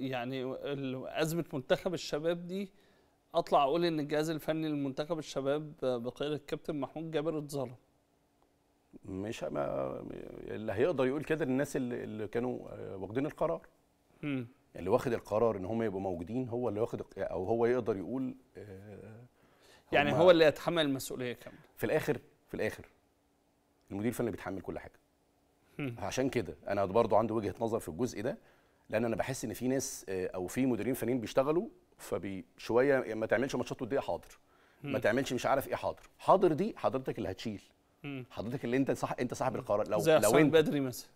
يعني ازمه منتخب الشباب دي اطلع اقول ان الجهاز الفني لمنتخب الشباب بقياده الكابتن محمود جابر اتظلم مش ما اللي هيقدر يقول كده للناس اللي, اللي كانوا آه، واخدين القرار م. اللي واخد القرار ان هم يبقوا موجودين هو اللي واخد او هو يقدر يقول آه، يعني هو اللي يتحمل المسؤوليه كامله في الاخر في الاخر المدير الفني بيتحمل كل حاجه عشان كده انا برضه عندي وجهه نظر في الجزء ده لان انا بحس ان في ناس آه، او في مديرين فنيين بيشتغلوا فشويه ما تعملش ماتشات وديه حاضر ما تعملش مش عارف ايه حاضر حاضر دي حضرتك اللي هتشيل حضرتك اللي انت صح انت صاحب القرار لو زي لو انت بدري مثلا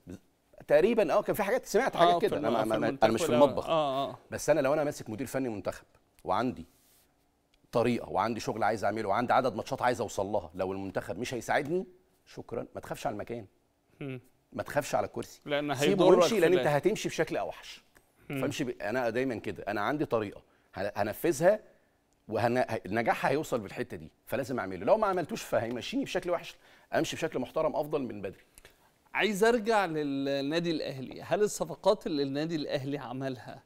تقريبا اه كان في حاجات سمعت حاجات آه كده انا ما أنا مش في المطبخ آه،, آه آه. بس انا لو انا ماسك مدير فني منتخب وعندي طريقه وعندي شغل عايز اعمله وعندي عدد ماتشات عايز اوصل لها لو المنتخب مش هيساعدني شكرا ما تخافش على المكان ما تخافش على الكرسي لان هيضرك وامشي لان انت هتمشي بشكل اوحش فامشي ب... انا دايما كده انا عندي طريقه هنفذها ونجاحها هيوصل بالحته دي فلازم اعمله لو ما عملتوش فهيمشيني بشكل وحش امشي بشكل محترم افضل من بدري عايز ارجع للنادي الاهلي هل الصفقات اللي النادي الاهلي عملها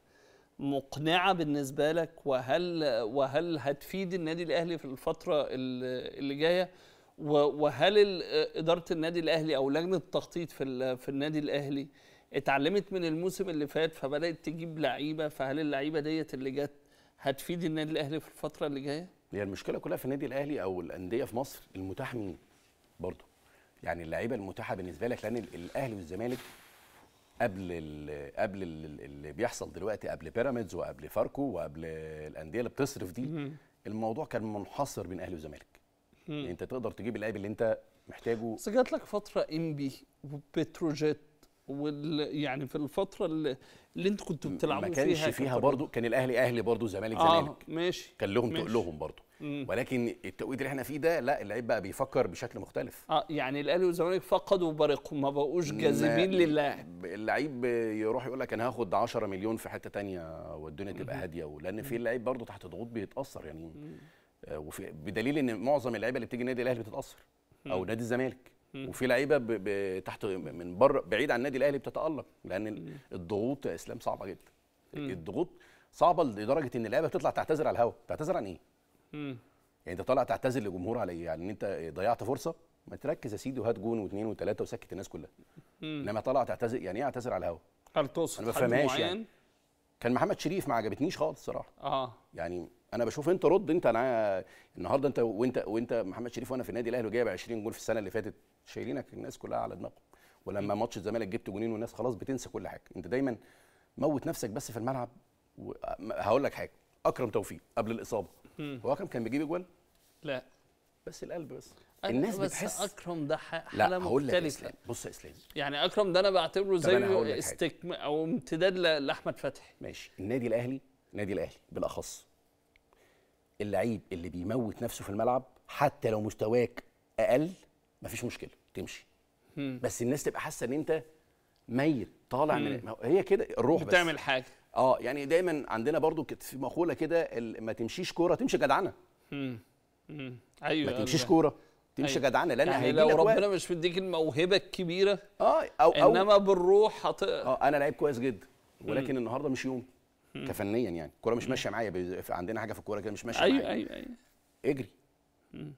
مقنعه بالنسبه لك وهل وهل هتفيد النادي الاهلي في الفتره اللي جايه وهل اداره النادي الاهلي او لجنه التخطيط في في النادي الاهلي اتعلمت من الموسم اللي فات فبدات تجيب لعيبه فهل اللعيبه ديت اللي جت هتفيد النادي الاهلي في الفتره اللي جايه؟ هي يعني المشكله كلها في النادي الاهلي او الانديه في مصر المتاح مين؟ برضه يعني اللعيبه المتاحه بالنسبه لك لان الاهلي والزمالك قبل الـ قبل الـ اللي بيحصل دلوقتي قبل بيراميدز وقبل فاركو وقبل الانديه اللي بتصرف دي الموضوع كان منحصر بين اهلي وزمالك يعني انت تقدر تجيب اللعيب اللي انت محتاجه بس جات لك فتره ام بي وبتروجيت وال يعني في الفتره اللي, اللي انتوا كنتوا بتلعبوا فيها ما كانش فيها, فيها برضه كان الاهلي اهلي برضه زمالك آه، زمالك آه ماشي كان لهم تقلهم برضه ولكن التوقيت اللي احنا فيه ده لا اللعيب بقى بيفكر بشكل مختلف اه يعني الاهلي والزمالك فقدوا بريقهم ما بقوش جاذبين للاعب اللعيب يروح يقول لك انا هاخد 10 مليون في حته تانية والدنيا تبقى هاديه ولان في اللعيب برضه تحت ضغوط بيتاثر يعني مم. آه، وفي بدليل ان معظم اللعيبه اللي بتيجي النادي الاهلي بتتاثر او نادي الزمالك وفي لعيبه تحت من بره بعيد عن النادي الاهلي بتتالق لان الضغوط يا اسلام صعبه جدا الضغوط صعبه لدرجه ان اللعيبه بتطلع تعتذر على الهواء تعتذر عن ايه مم. يعني انت طالع تعتذر للجمهور على ايه؟ يعني ان انت ضيعت فرصه ما تركز يا سيدي وهات جون واثنين وثلاثه وسكت الناس كلها انما طالع تعتذر يعني ايه اعتذر على الهوا؟ هل تقصد انا ما بفهمهاش يعني كان محمد شريف ما عجبتنيش خالص صراحه اه يعني انا بشوف انت رد انت انا النهارده انت وانت وانت محمد شريف وانا في النادي الاهلي وجايب 20 جول في السنه اللي فاتت شايلينك الناس كلها على دماغهم ولما ماتش الزمالك جبت جونين والناس خلاص بتنسى كل حاجه انت دايما موت نفسك بس في الملعب و... هقول لك حاجه اكرم توفيق قبل الاصابه هو اكرم كان بيجيب اجوال لا بس القلب بس الناس بس بتحس اكرم ده حاله مختلفه بص يا اسلام يعني اكرم ده انا بعتبره زي استكم او امتداد لاحمد فتحي ماشي النادي الاهلي النادي الاهلي بالاخص اللعيب اللي بيموت نفسه في الملعب حتى لو مستواك اقل مفيش مشكله تمشي مم. بس الناس تبقى حاسه ان انت ميت طالع مم. من هي كده الروح بتعمل بس. حاجه اه يعني دايما عندنا برضو في مقوله كده ما تمشيش كوره تمشي جدعنه امم ايوه ما أيوة. تمشيش كوره تمشي أيوة. جدعنه لان يعني لو ربنا مش مديك الموهبه الكبيره اه أو, او انما بالروح هت اه انا لعيب كويس جدا ولكن مم. النهارده مش يوم مم. كفنيا يعني الكوره مش ماشيه معايا عندنا حاجه في الكوره كده مش ماشيه أيوة معايا ايوه ايوه اجري مم.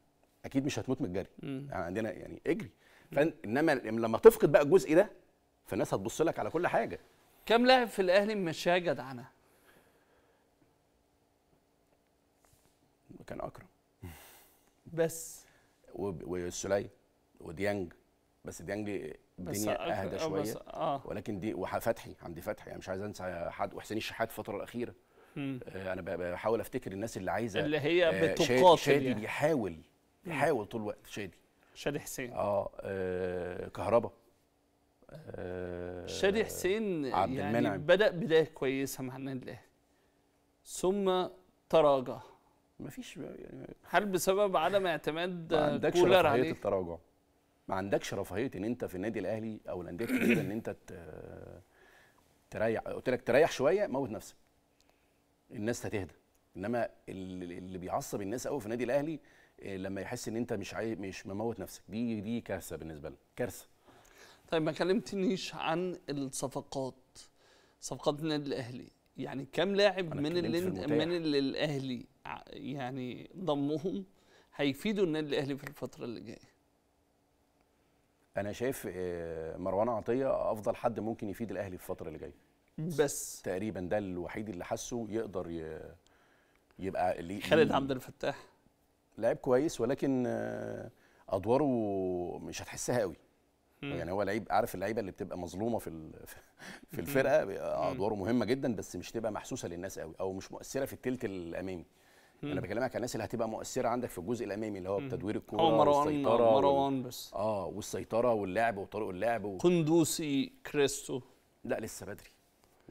اكيد مش هتموت من الجري يعني عندنا يعني اجري فانما لما تفقد بقى الجزء ده فالناس هتبص لك على كل حاجه كم لاعب في الاهلي مشاه جدعنه؟ كان اكرم بس والسلي وديانج بس ديانج الدنيا اهدى آه، شويه آه. ولكن دي وفتحي عندي فتحي انا مش عايز انسى حد وحسين الشحات الفتره الاخيره آه انا بحاول افتكر الناس اللي عايزه اللي هي آه، بتقاتل يعني. شادي يعني. بيحاول بيحاول طول الوقت شادي شادي حسين اه, آه كهربا آه، شادي حسين يعني المنعم. بدا بدايه كويسه مع النادي الاهلي ثم تراجع مفيش يعني. هل بسبب عدم اعتماد ما عندكش كولر رفاهيه التراجع ما عندكش رفاهيه ان انت في النادي الاهلي او الانديه الكبيره ان انت تريح قلت لك تريح شويه موت نفسك الناس هتهدى انما اللي بيعصب الناس قوي في النادي الاهلي آه، لما يحس ان انت مش عاي... مش مموت نفسك دي دي كارثه بالنسبه له كارثه طيب ما كلمتنيش عن الصفقات صفقات النادي الاهلي يعني كم لاعب من اللي من اللي الاهلي يعني ضمهم هيفيدوا النادي الاهلي في الفتره اللي جايه انا شايف آه، مروان عطيه افضل حد ممكن يفيد الاهلي في الفتره اللي جايه بس تقريبا ده الوحيد اللي حاسه يقدر يبقى اللي خالد عبد الفتاح لاعب كويس ولكن آه، ادواره مش هتحسها قوي مم. يعني هو لعيب عارف اللعيبه اللي بتبقى مظلومه في [LAUGHS] في الفرقه ادواره مهمه جدا بس مش تبقى محسوسه للناس قوي او مش مؤثره في الثلث الامامي مم. انا بكلمك عن الناس اللي هتبقى مؤثره عندك في الجزء الامامي اللي هو بتدوير الكوره والسيطره مروان مروان وال... بس اه والسيطره واللعب وطرق اللعب و... قندوسي كريستو لا لسه بدري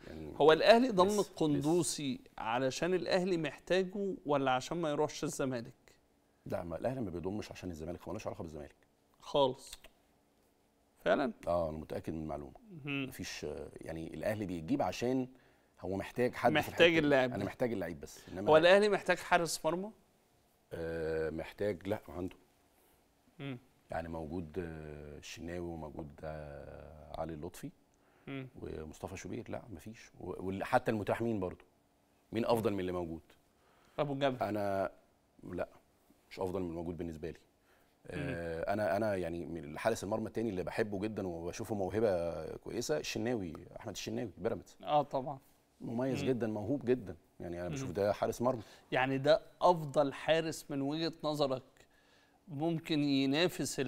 يعني هو الاهلي ضم القندوسي علشان الاهلي محتاجه ولا عشان ما يروحش الزمالك؟ لا ما الاهلي ما بيضمش عشان الزمالك فمالوش علاقه بالزمالك خالص فعلا اه انا متاكد من المعلومه مفيش يعني الاهلي بيجيب عشان هو محتاج حد محتاج اللاعب انا محتاج اللاعب بس انما هو الاهلي محتاج حارس مرمى آه محتاج لا عنده مم. يعني موجود آه، الشناوي وموجود آه، علي اللطفي مم. ومصطفى شوبير لا مفيش وحتى مين برضه مين افضل من اللي موجود ابو جبل انا لا مش افضل من الموجود بالنسبه لي آه، انا انا يعني حارس المرمى الثاني اللي بحبه جدا وبشوفه موهبه كويسه الشناوي احمد الشناوي بيراميدز اه طبعا مميز مم. جدا موهوب جدا يعني انا بشوف ده حارس مرمى يعني ده افضل حارس من وجهه نظرك ممكن ينافس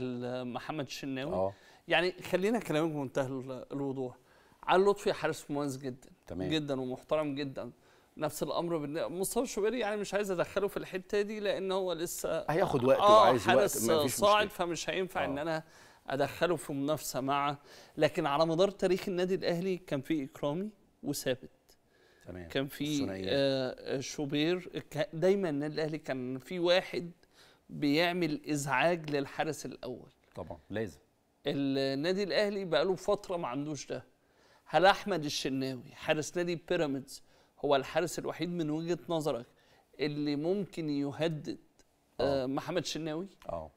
محمد الشناوي آه. يعني خلينا كلامك بمنتهى الوضوح علي لطفي حارس مميز جدا تمام. جدا ومحترم جدا نفس الامر مصطفى الشوبيري يعني مش عايز ادخله في الحته دي لان هو لسه هياخد وقت آه وعايز وقت ما فيش صاعد فمش هينفع آه. ان انا ادخله في منافسه مع لكن على مدار تاريخ النادي الاهلي كان في اكرامي وثابت تمام كان في آه شوبير دايما النادي الاهلي كان في واحد بيعمل ازعاج للحارس الاول طبعا لازم النادي الاهلي بقاله فتره ما عندوش ده هل احمد الشناوي حارس نادي بيراميدز هو الحارس الوحيد من وجهه نظرك اللي ممكن يهدد آه،, آه محمد شناوي؟ اه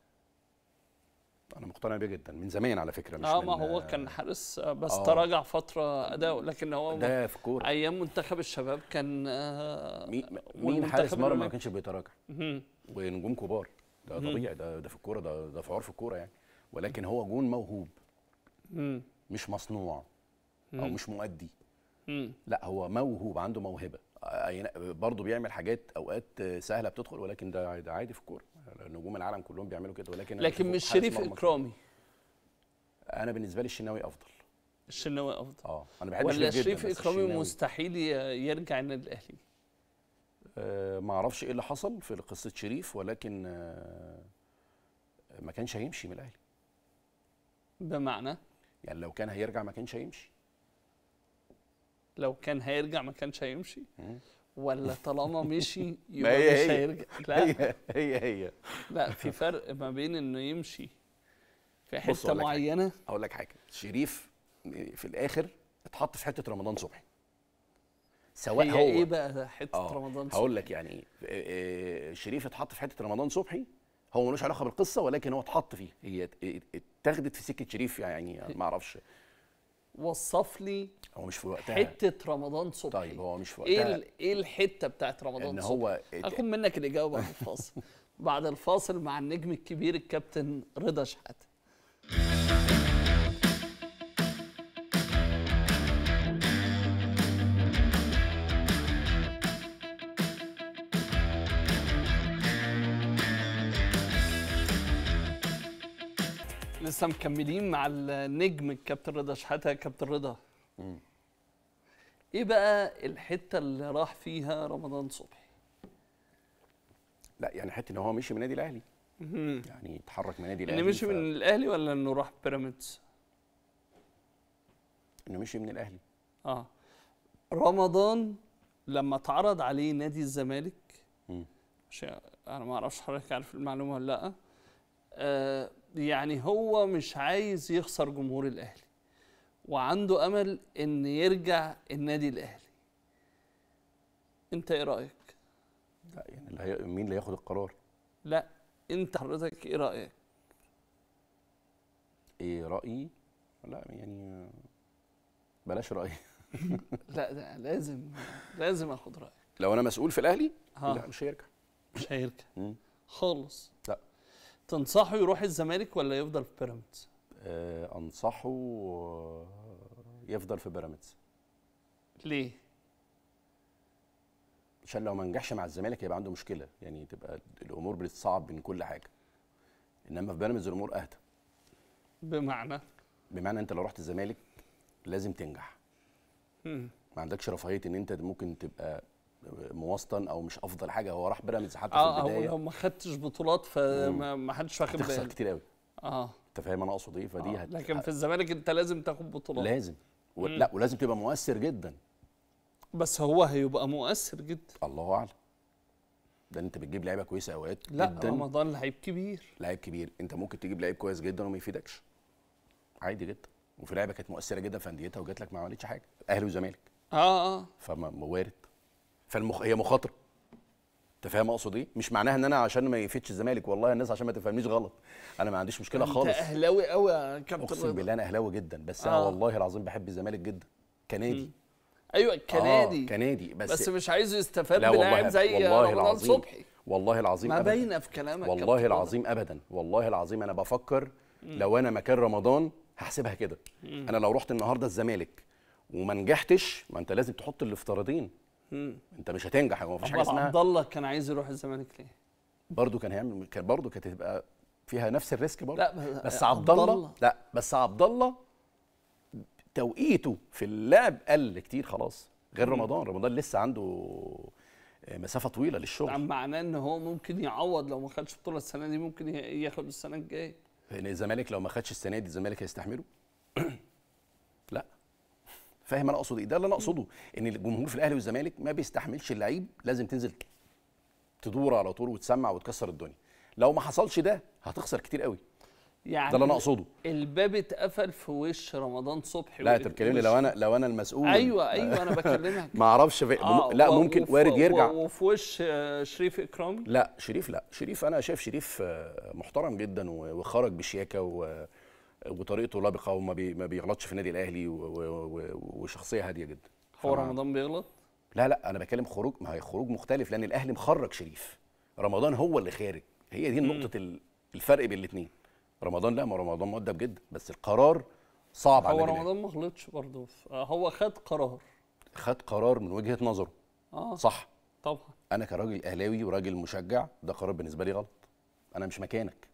انا مقتنع بيه جدا من زمان على فكره مش اه ما هو كان آه. حارس آه، بس آه تراجع فتره اداؤه لكن هو ده في كوره ايام منتخب الشباب كان آه مين, حارس مرمى ما كانش بيتراجع ونجوم كبار ده طبيعي ده ده في الكوره ده ده في عرف الكوره يعني ولكن هو جون موهوب مم. مش مصنوع او مش مؤدي لا هو موهوب عنده موهبه برضه بيعمل حاجات اوقات سهله بتدخل ولكن ده ده عادي في الكوره نجوم العالم كلهم بيعملوا كده ولكن لكن مش شريف اكرامي انا بالنسبه لي الشناوي افضل الشناوي افضل اه انا بحب ولا شريف اكرامي مستحيل يرجع النادي الاهلي آه ما اعرفش ايه اللي حصل في قصه شريف ولكن آه ما كانش هيمشي من الاهلي بمعنى يعني لو كان هيرجع ما كانش هيمشي لو كان هيرجع ما كانش هيمشي ولا طالما مشي [LAUGHS] يبقى هي مش هي هيرجع [LAUGHS] لا هي هي هي لا في فرق ما بين انه يمشي في حته معينه اقول لك حاجه شريف في الاخر اتحط في حته رمضان صبحي سواء هي هو ايه بقى حته آه رمضان صبحي هقول لك يعني آه، آه، شريف اتحط في حته رمضان صبحي هو ملوش علاقه بالقصه ولكن هو اتحط فيه هي اتاخدت في سكه شريف يعني, يعني ما اعرفش وصف لي هو مش في وقتها حته رمضان صبحي طيب هو مش في وقتها ايه ايه الحته بتاعت رمضان إن صبحي هو هاخد منك الاجابه بعد الفاصل بعد الفاصل مع النجم الكبير الكابتن رضا شحاته لسه مكملين مع النجم الكابتن رضا شحاته كابتن رضا ايه بقى الحته اللي راح فيها رمضان صبحي لا يعني حته ان هو مشي من النادي الاهلي يعني اتحرك من النادي الاهلي انه مشي ف... من الاهلي ولا انه راح بيراميدز انه مشي من الاهلي اه رمضان لما اتعرض عليه نادي الزمالك امم مش انا ما اعرفش حضرتك عارف المعلومه ولا لا آه يعني هو مش عايز يخسر جمهور الاهلي وعنده امل ان يرجع النادي الاهلي انت ايه رايك لا يعني اللي هي... مين اللي هياخد القرار لا انت حضرتك ايه رايك ايه رايي لا يعني بلاش رايي [LAUGHS] لا ده لازم لازم اخد رايك لو انا مسؤول في الاهلي ها. لا مش هيرجع مش هيرجع خالص لا تنصحه يروح الزمالك ولا يفضل في بيراميدز؟ آه انصحه آه، يفضل في بيراميدز ليه؟ عشان لو ما نجحش مع الزمالك هيبقى عنده مشكله يعني تبقى الامور بتتصعب من كل حاجه انما في بيراميدز الامور اهدى بمعنى بمعنى انت لو رحت الزمالك لازم تنجح مم. ما عندكش رفاهيه ان انت ممكن تبقى مواصلا او مش افضل حاجه هو راح بيراميدز حتى آه في البدايه اه هو ما خدتش بطولات فما حدش واخد باله تخسر كتير قوي اه انت فاهم انا اقصد ايه فدي آه. هت... لكن في الزمالك انت لازم تاخد بطولات لازم و... لا ولازم تبقى مؤثر جدا بس هو هيبقى مؤثر جدا الله اعلم ده انت بتجيب لعيبه كويسه اوقات لا جدا رمضان لعيب كبير لعيب كبير انت ممكن تجيب لعيب كويس جدا وما يفيدكش عادي جدا وفي لعيبه كانت مؤثره جدا في انديتها وجات لك ما عملتش حاجه اهلي وزمالك اه اه فما وارد فالمخ هي مخاطره انت فاهم اقصد ايه؟ مش معناها ان انا عشان ما يفيدش الزمالك والله الناس عشان ما تفهمنيش غلط انا ما عنديش مشكله خالص انت اهلاوي قوي يا كابتن اقسم بالله انا اهلاوي جدا بس آه. انا والله العظيم بحب الزمالك جدا كنادي م. ايوه آه، كنادي آه كنادي بس بس مش عايزه يستفاد بلاعب زي رمضان صبحي والله العظيم ما باينه في كلامك والله العظيم ابدا والله العظيم انا بفكر م. لو انا مكان رمضان هحسبها كده انا لو رحت النهارده الزمالك وما نجحتش ما انت لازم تحط الافتراضين مم. انت مش هتنجح هو مفيش حاجه اسمها عبد الله كان عايز يروح الزمالك ليه؟ برضه كان هيعمل كان برضه كانت هتبقى فيها نفس الريسك برضه لا بس عبد الله لا بس عبد الله توقيته في اللعب قل كتير خلاص غير مم. رمضان رمضان لسه عنده آه، مسافه طويله للشغل يعني معناه ان هو ممكن يعوض لو ما خدش بطوله السنه دي ممكن ياخد السنه الجايه الزمالك لو ما خدش السنه دي الزمالك هيستحمله [COUGHS] فاهم انا اقصد ايه ده اللي انا اقصده ان الجمهور في الاهلي والزمالك ما بيستحملش اللعيب لازم تنزل تدور على طول وتسمع وتكسر الدنيا لو ما حصلش ده هتخسر كتير قوي يعني ده اللي يعني انا اقصده الباب اتقفل في وش رمضان صبحي لا انت بتكلمني لو انا لو انا المسؤول ايوه ايوه انا بكلمك [LAUGHS] ما اعرفش في... آه لا ممكن وارد يرجع وفي وش آه، شريف اكرامي لا شريف لا شريف انا شايف شريف آه، محترم جدا وخرج بشياكه و وطريقته لابقه وما بي ما بيغلطش في النادي الاهلي وشخصيه هاديه جدا هو رمضان بيغلط؟ لا لا انا بتكلم خروج ما هي خروج مختلف لان الاهلي مخرج شريف رمضان هو اللي خارج هي دي نقطه الفرق بين الاثنين رمضان لا ما رمضان مؤدب جدا بس القرار صعب على هو رمضان ما غلطش برضه هو خد قرار خد قرار من وجهه نظره آه. صح طبعا انا كراجل اهلاوي وراجل مشجع ده قرار بالنسبه لي غلط انا مش مكانك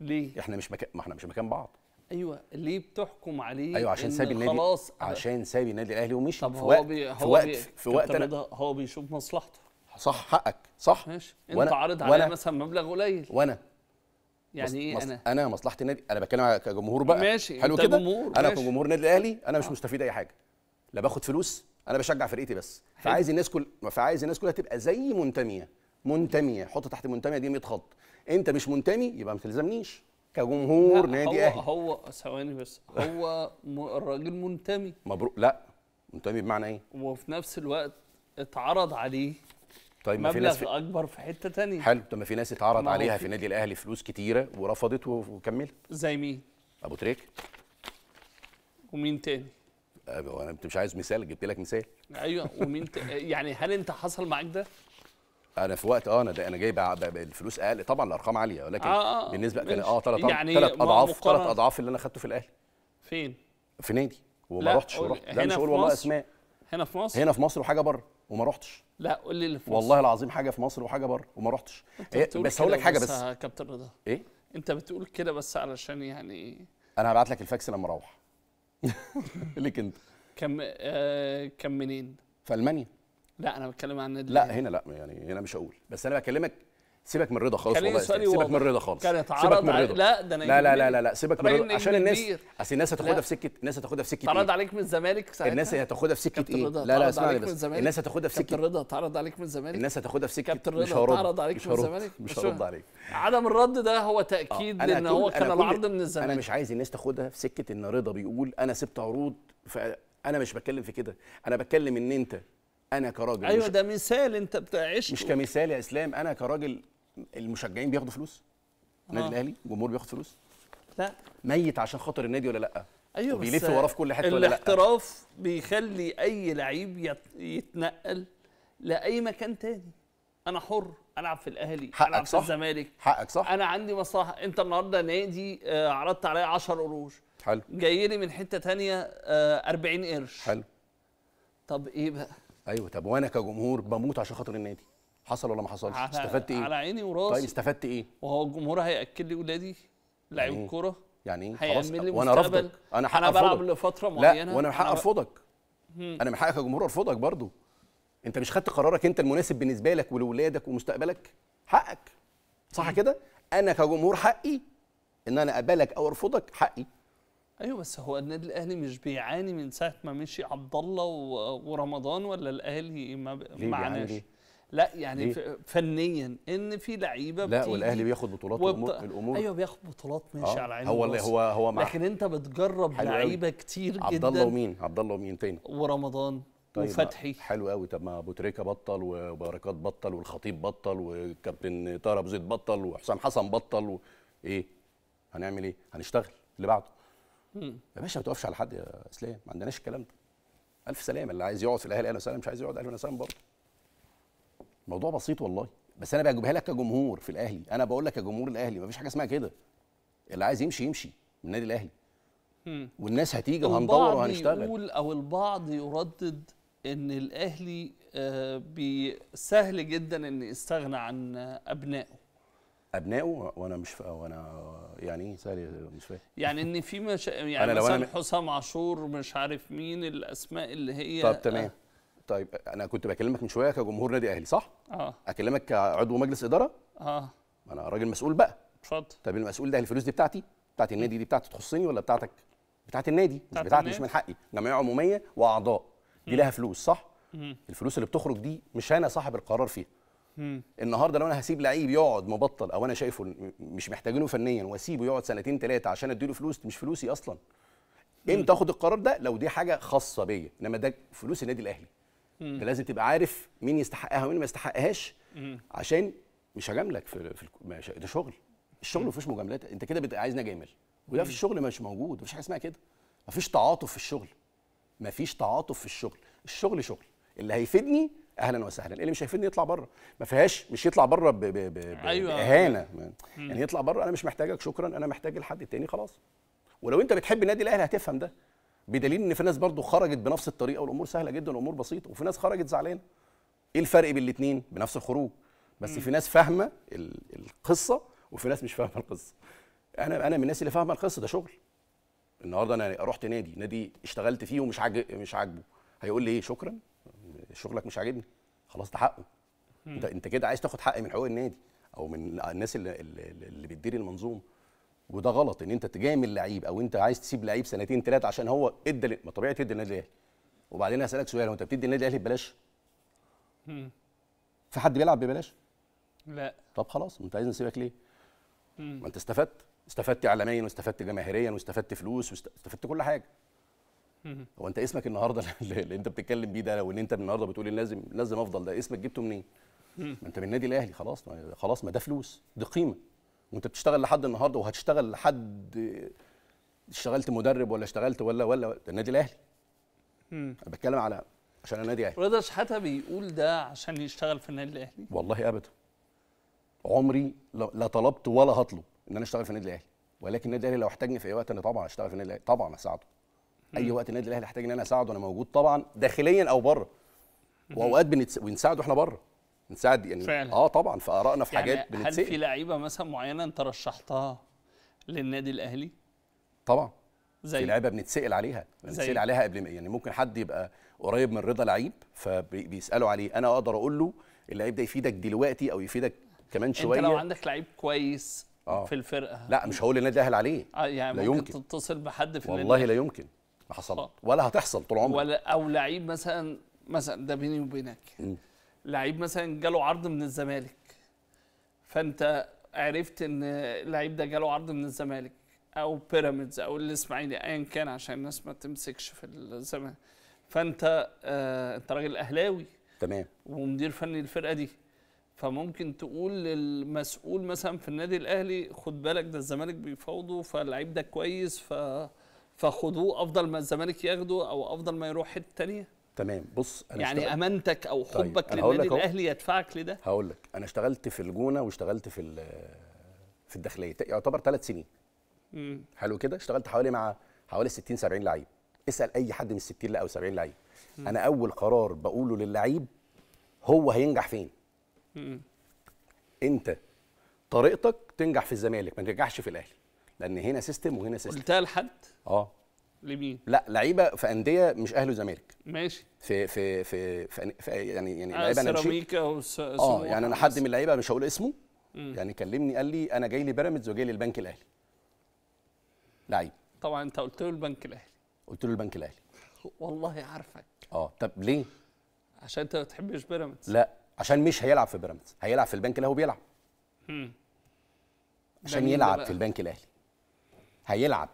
ليه احنا مش مكان ما احنا مش مكان بعض ايوه ليه بتحكم عليه ايوه عشان سابي النادي خلاص عشان سابي النادي الاهلي ومشي طب في هو وقت بي في وقت في وقت أنا هو بيشوف مصلحته صح حقك صح ماشي انت عارض عليه مثلا مبلغ قليل وانا يعني ايه انا انا مصلحه النادي انا بتكلم كجمهور بقى ماشي حلو كده انا كجمهور النادي الاهلي انا مش آه. مستفيد اي حاجه لا باخد فلوس انا بشجع فرقتي بس حلو. فعايز الناس كل فعايز الناس كلها تبقى زي منتميه منتميه حط تحت منتميه دي 100 خط انت مش منتمي يبقى ما تلزمنيش كجمهور نادي اهلي هو ثواني بس هو الراجل منتمي مبروك لا منتمي بمعنى ايه وفي نفس الوقت اتعرض عليه طيب ما في ناس في... اكبر في حته تانية حلو طب ما في ناس اتعرض عليها في النادي الاهلي فلوس كتيره ورفضت وكملت زي مين ابو تريك ومين تاني انا انت مش عايز مثال جبت لك مثال ايوه ومين يعني هل انت حصل معاك ده انا في وقت اه انا انا جايب الفلوس اقل طبعا الارقام عاليه ولكن آه آه, آه. بالنسبه كان اه ثلاث يعني ثلاث اضعاف ثلاث اضعاف اللي انا خدته في الاهلي فين؟ في نادي وما رحتش ورحت لا مش هقول والله اسماء هنا في مصر هنا في مصر وحاجه بره وما رحتش لا قول لي اللي في مصر والله العظيم حاجه في مصر وحاجه بره وما رحتش إيه، بس هقول لك حاجه بس كابتن رضا ايه انت بتقول كده بس علشان يعني انا هبعت لك الفاكس لما اروح [LAUGHS] ليك انت كم آه كم منين في المانيا لا انا بتكلم عن النادي لا هنا لا يعني هنا مش هقول بس انا بكلمك سيبك من رضا خالص والله سيبك من رضا خالص كان اتعرض على... لا ده انا لا لا لا لا, لا. سيبك من رضا عشان الناس اصل الناس هتاخدها في سكه الناس هتاخدها في سكه اتعرض إيه؟ عليك من الزمالك ساعتها الناس هتاخدها في سكه ايه لا لا اسمعني بس الناس هتاخدها في سكه كابتن رضا اتعرض عليك من الزمالك الناس هتاخدها في سكه كابتن رضا اتعرض عليك من الزمالك مش هرد عليك عدم الرد ده هو تاكيد آه، ان هو كان العرض من الزمالك انا مش عايز الناس تاخدها في سكه ان رضا بيقول انا سبت عروض انا مش بتكلم في كده انا بتكلم ان انت انا كراجل ايوه ده مثال انت بتعيش مش كمثال يا اسلام انا كراجل المشجعين بياخدوا فلوس النادي آه. الاهلي الجمهور بياخد فلوس لا ميت عشان خاطر النادي ولا لا ايوه بيلف وراه في كل حته ولا لا الاحتراف بيخلي اي لعيب يتنقل لاي مكان تاني انا حر العب في الاهلي العب في الزمالك حقك صح انا عندي مصلحه انت النهارده نادي آه، عرضت عليا 10 قروش حلو جاي لي من حته تانية 40 آه، قرش حلو طب ايه بقى ايوه طب وانا كجمهور بموت عشان خاطر النادي حصل ولا ما حصلش على استفدت ايه على عيني وراسي طيب استفدت ايه وهو الجمهور هياكل لي ولادي لعيب يعني إيه؟ كوره يعني ايه خلاص وانا رافضك انا حق انا بلعب لفتره معينه لا وانا من حق ارفضك انا من حقك كجمهور ارفضك برضو انت مش خدت قرارك انت المناسب بالنسبه لك ولولادك ومستقبلك حقك صح كده انا كجمهور حقي ان انا اقبلك او ارفضك حقي ايوه بس هو النادي الاهلي مش بيعاني من ساعه ما مشي عبد الله ورمضان ولا الاهلي ما معناش لا يعني فنيا ان في لعيبه لا والاهلي بياخد بطولات وبت... الامور ايوه بياخد بطولات ماشي آه. على عينه هو هو هو مع لكن انت بتجرب لعيبه كتير جدا عبد الله ومين عبد الله ومين تاني ورمضان طيب وفتحي حلو قوي طب ما ابو تريكه بطل وبركات بطل والخطيب بطل وكابتن طارق زيد بطل وحسام حسن بطل و... ايه هنعمل ايه هنشتغل اللي بعده يا باشا ما توقفش على حد يا اسلام ما عندناش الكلام ده الف سلامه اللي عايز يقعد في الاهلي اهلا وسهلا مش عايز يقعد اهلا وسهلا برضه الموضوع بسيط والله بس انا بجيبها لك كجمهور في الاهلي انا بقول لك كجمهور الاهلي ما فيش حاجه اسمها كده اللي عايز يمشي يمشي من النادي الاهلي والناس هتيجي وهندور وهنشتغل يقول او البعض يردد ان الاهلي آه، سهل جدا ان يستغنى عن ابنائه ابنائه وانا مش فا... وانا يعني سهل مش فاهم يعني ان في مش... يعني أنا مثلا أنا... حسام عاشور مش عارف مين الاسماء اللي هي طب تمام طيب انا كنت بكلمك من شويه كجمهور نادي اهلي صح؟ اه اكلمك كعضو مجلس اداره؟ اه انا راجل مسؤول بقى اتفضل طب المسؤول ده الفلوس دي بتاعتي؟ بتاعت النادي دي بتاعتي تخصني ولا بتاعتك؟ بتاعت النادي مش بتاعتي مش من حقي جمعيه عموميه واعضاء دي لها فلوس صح؟ الفلوس اللي بتخرج دي مش انا صاحب القرار فيها مم. النهارده لو انا هسيب لعيب يقعد مبطل او انا شايفه مش محتاجينه فنيا واسيبه يقعد سنتين ثلاثه عشان اديله فلوس مش فلوسي اصلا امتى اخد القرار ده لو دي حاجه خاصه بيا انما ده فلوس النادي الاهلي انت لازم تبقى عارف مين يستحقها ومين ما يستحقهاش عشان مش هجاملك في, في ده شغل الشغل ما فيهوش مجاملات انت كده بتبقى عايزني اجامل وده في الشغل مش موجود مفيش حاجه اسمها كده مفيش تعاطف في الشغل مفيش تعاطف في الشغل الشغل شغل اللي هيفيدني اهلا وسهلا اللي مش شايفني يطلع بره ما فيهاش مش يطلع بره ب... ب... ب... أيوة،, أيوة. باهانه يعني يطلع بره انا مش محتاجك شكرا انا محتاج لحد تاني خلاص ولو انت بتحب النادي الاهلي هتفهم ده بدليل ان في ناس برضو خرجت بنفس الطريقه والامور سهله جدا والامور بسيطه وفي ناس خرجت زعلانه ايه الفرق بين الاثنين بنفس الخروج بس مم. في ناس فاهمه القصه وفي ناس مش فاهمه القصه انا انا من الناس اللي فاهمه القصه ده شغل النهارده انا رحت نادي نادي اشتغلت فيه ومش عاجب مش عاجبه هيقول لي ايه شكرا شغلك مش عاجبني خلاص ده حقه انت انت كده عايز تاخد حق من حقوق النادي او من الناس اللي اللي بتدير المنظومه وده غلط ان انت تجامل لعيب او انت عايز تسيب لعيب سنتين ثلاثه عشان هو ادى ما طبيعي تدي النادي الاهلي وبعدين هسالك سؤال هو انت بتدي النادي الاهلي ببلاش؟ في حد بيلعب ببلاش؟ لا طب خلاص انت عايز نسيبك ليه؟ ما انت استفدت استفدت اعلاميا واستفدت جماهيريا واستفدت فلوس واستفدت كل حاجه هو انت اسمك النهارده [LAUGHS] اللي انت بتتكلم بيه ده لو ان انت النهارده بتقول إيه، لازم لازم افضل ده اسمك جبته منين؟ ما انت من النادي الاهلي خلاص ما خلاص ما ده فلوس دي قيمه وانت بتشتغل لحد النهارده وهتشتغل لحد اشتغلت مدرب ولا اشتغلت ولا ولا ده النادي الاهلي انا بتكلم على عشان النادي الاهلي رضا شحاته بيقول ده عشان يشتغل في النادي الاهلي والله ابدا عمري لا طلبت ولا هطلب ان انا اشتغل في النادي الاهلي ولكن النادي الاهلي لو احتاجني في اي وقت انا طبعا هشتغل في النادي الاهلي طبعا هساعده اي وقت النادي الاهلي يحتاج ان انا اساعده انا موجود طبعا داخليا او بره واوقات بنساعده واحنا بره نساعد يعني فعلا. اه طبعا في ارائنا في يعني حاجات بنتسال هل في لعيبه مثلا معينه انت رشحتها للنادي الاهلي طبعا زي في لعيبه بنتسال عليها بنتسال عليها قبل ما يعني ممكن حد يبقى قريب من رضا لعيب فبيسالوا عليه انا اقدر اقول له اللعيب ده يفيدك دلوقتي او يفيدك كمان شويه انت لو عندك لعيب كويس آه. في الفرقه لا مش هقول النادي الاهلي عليه آه يعني لا ممكن يمكن تتصل بحد في النادي والله لا يمكن ما حصل آه. ولا هتحصل طول عمرك ولا او لعيب مثلا مثلا ده بيني وبينك لعيب مثلا جاله عرض من الزمالك فانت عرفت ان اللعيب ده جاله عرض من الزمالك او بيراميدز او الاسماعيلي ايا كان عشان الناس ما تمسكش في الزمالك فانت آه انت راجل اهلاوي تمام ومدير فني الفرقه دي فممكن تقول للمسؤول مثلا في النادي الاهلي خد بالك ده الزمالك بيفاوضه فاللعيب ده كويس ف فخذوه افضل ما الزمالك ياخده او افضل ما يروح حته ثانيه تمام بص انا يعني اشتغل... امانتك او طيب، حبك طيب. للنادي الاهلي يدفعك لده هقول لك انا اشتغلت في الجونه واشتغلت في في الداخليه يعتبر ثلاث سنين مم. حلو كده اشتغلت حوالي مع حوالي 60 70 لعيب اسال اي حد من 60 او 70 لعيب انا اول قرار بقوله للعيب هو هينجح فين مم. انت طريقتك تنجح في الزمالك ما تنجحش في الاهلي لان هنا سيستم وهنا سيستم قلتها لحد اه لمين لا لعيبه في انديه مش اهلي وزمالك ماشي في في في, في, في يعني يعني آه لعيبه انا سيراميكا اه يعني انا حد من اللعيبه مش هقول اسمه مم. يعني كلمني قال لي انا جاي لي بيراميدز وجاي لي البنك الاهلي لعيب طبعا انت قلت له البنك الاهلي قلت له البنك الاهلي [LAUGHS] والله عارفك اه طب ليه عشان انت ما بتحبش بيراميدز لا عشان مش هيلعب في بيراميدز هيلعب في البنك الاهلي وبيلعب عشان يلعب في البنك الاهلي هيلعب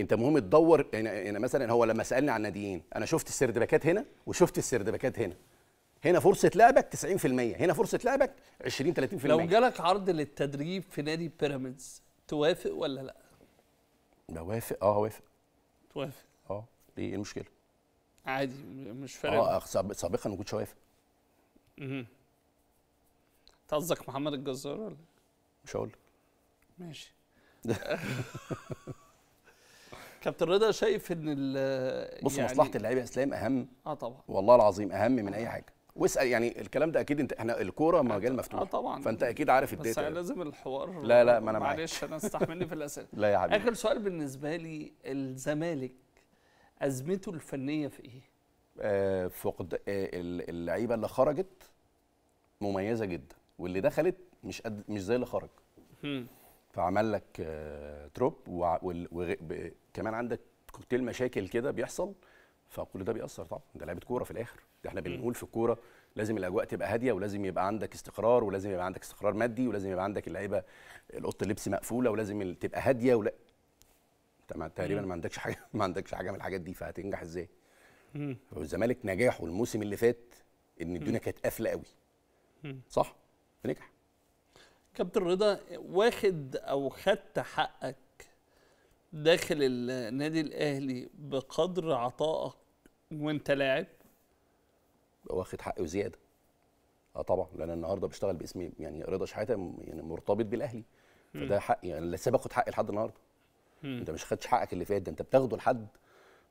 انت مهم تدور يعني،, يعني مثلا هو لما سالني عن ناديين انا شفت السردباكات هنا وشفت السردباكات هنا هنا فرصه لعبك 90% هنا فرصه لعبك 20 30% لو جالك عرض للتدريب في نادي بيراميدز توافق ولا لا بوافق اه وافق توافق اه ايه المشكله عادي مش فارق اه, آه، سابقا ما كنتش وافق امم قصدك محمد الجزار ولا مش هقول ماشي [LAUGHS] كابتن رضا شايف ان بص يعني مصلحه اللعيبه اسلام اهم اه طبعا والله العظيم اهم من اي حاجه واسال يعني الكلام ده اكيد انت احنا الكوره مجال آه، مفتوح اه طبعا فانت اكيد عارف الداتا بس لازم الحوار لا لا ما انا معاك [LAUGHS] معلش انا استحملني في الاسئله [LAUGHS] لا يا حبيبي اخر سؤال بالنسبه لي الزمالك ازمته الفنيه في ايه؟ آه فقد آه اللعيبه اللي خرجت مميزه جدا واللي دخلت مش قد مش زي اللي خرج فعمل لك آه، تروب وكمان عندك كوكتيل مشاكل كده بيحصل فكل ده بيأثر طبعا ده لعبه كوره في الاخر احنا بنقول في الكوره لازم الاجواء تبقى هاديه ولازم يبقى عندك استقرار ولازم يبقى عندك استقرار مادي ولازم يبقى عندك اللعيبه الاوضه اللبس مقفوله ولازم تبقى هاديه ولا انت تقريبا ما عندكش حاجه [LAUGHS] ما عندكش حاجه من الحاجات دي فهتنجح ازاي؟ والزمالك نجاحه الموسم اللي فات ان الدنيا كانت قافله قوي صح؟ فنجح كابتن رضا واخد او خدت حقك داخل النادي الاهلي بقدر عطائك وانت لاعب واخد حقي وزياده اه طبعا لان النهارده بشتغل باسمي يعني رضا شحاته يعني مرتبط بالاهلي فده حقي يعني لسه باخد حقي لحد النهارده انت مش خدتش حقك اللي فات ده انت بتاخده لحد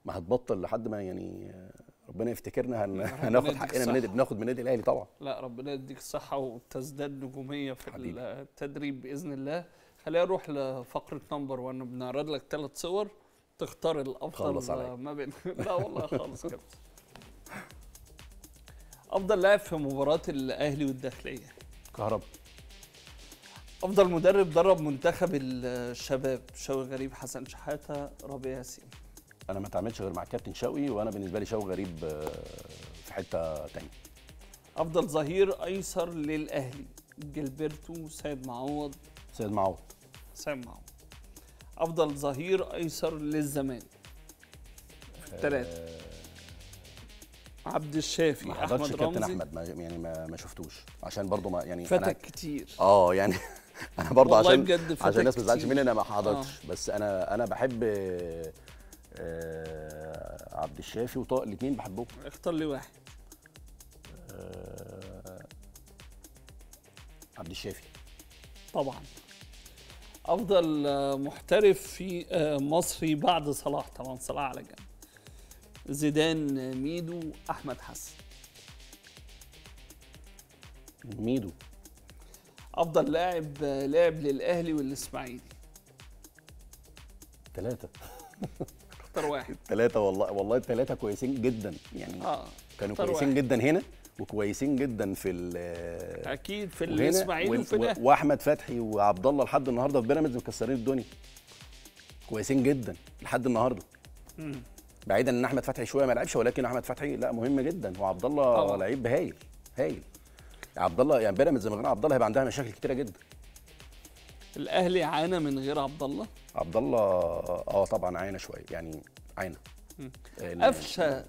ما هتبطل لحد ما يعني آه، ربنا يفتكرنا هن... [LAUGHS] هناخد حقنا من نادي بناخد من النادي الاهلي طبعا لا ربنا يديك الصحه وتزداد نجوميه في حبيبي. التدريب باذن الله خلينا نروح لفقره نمبر 1 بنعرض لك ثلاث صور تختار الافضل ما بين [LAUGHS] لا والله خالص كده افضل لاعب في مباراه الاهلي والداخليه كهربا افضل مدرب درب منتخب الشباب شوقي غريب حسن شحاته ربيع ياسين انا ما اتعاملتش غير مع كابتن شوقي وانا بالنسبه لي شوقي غريب آه، في حته ثانيه افضل ظهير ايسر للاهلي جلبرتو سيد معوض سيد معوض سيد معوض افضل ظهير ايسر للزمالك آه، الثلاثه عبد الشافي ما حضرتش كابتن احمد ما يعني ما, ما شفتوش عشان برضه ما يعني فتك كتير اه يعني [LAUGHS] انا برضه عشان عشان الناس ما تزعلش مني انا ما حضرتش آه. بس انا انا بحب آه عبد الشافي وطاق الاثنين بحبهم اختار لي واحد آه عبد الشافي طبعا افضل محترف في آه، مصري بعد صلاح طبعا صلاح على جنب زيدان ميدو احمد حسن ميدو افضل لاعب آه، لاعب للاهلي والاسماعيلي ثلاثه [LAUGHS] اكتر واحد الثلاثه والله والله الثلاثه كويسين جدا يعني اه كانوا كويسين واحد. جدا هنا وكويسين جدا في اكيد في الاسماعيلي وفي ده واحمد فتحي وعبد الله لحد النهارده في بيراميدز مكسرين الدنيا كويسين جدا لحد النهارده بعيدا ان احمد فتحي شويه ما لعبش ولكن احمد فتحي لا مهم جدا وعبد الله لعيب هايل هايل عبد الله يعني بيراميدز من غير عبد الله هيبقى عندها مشاكل كتيره جدا الاهلي عانى من غير عبد الله عبد الله اه طبعا عانى شويه يعني عانى قفشه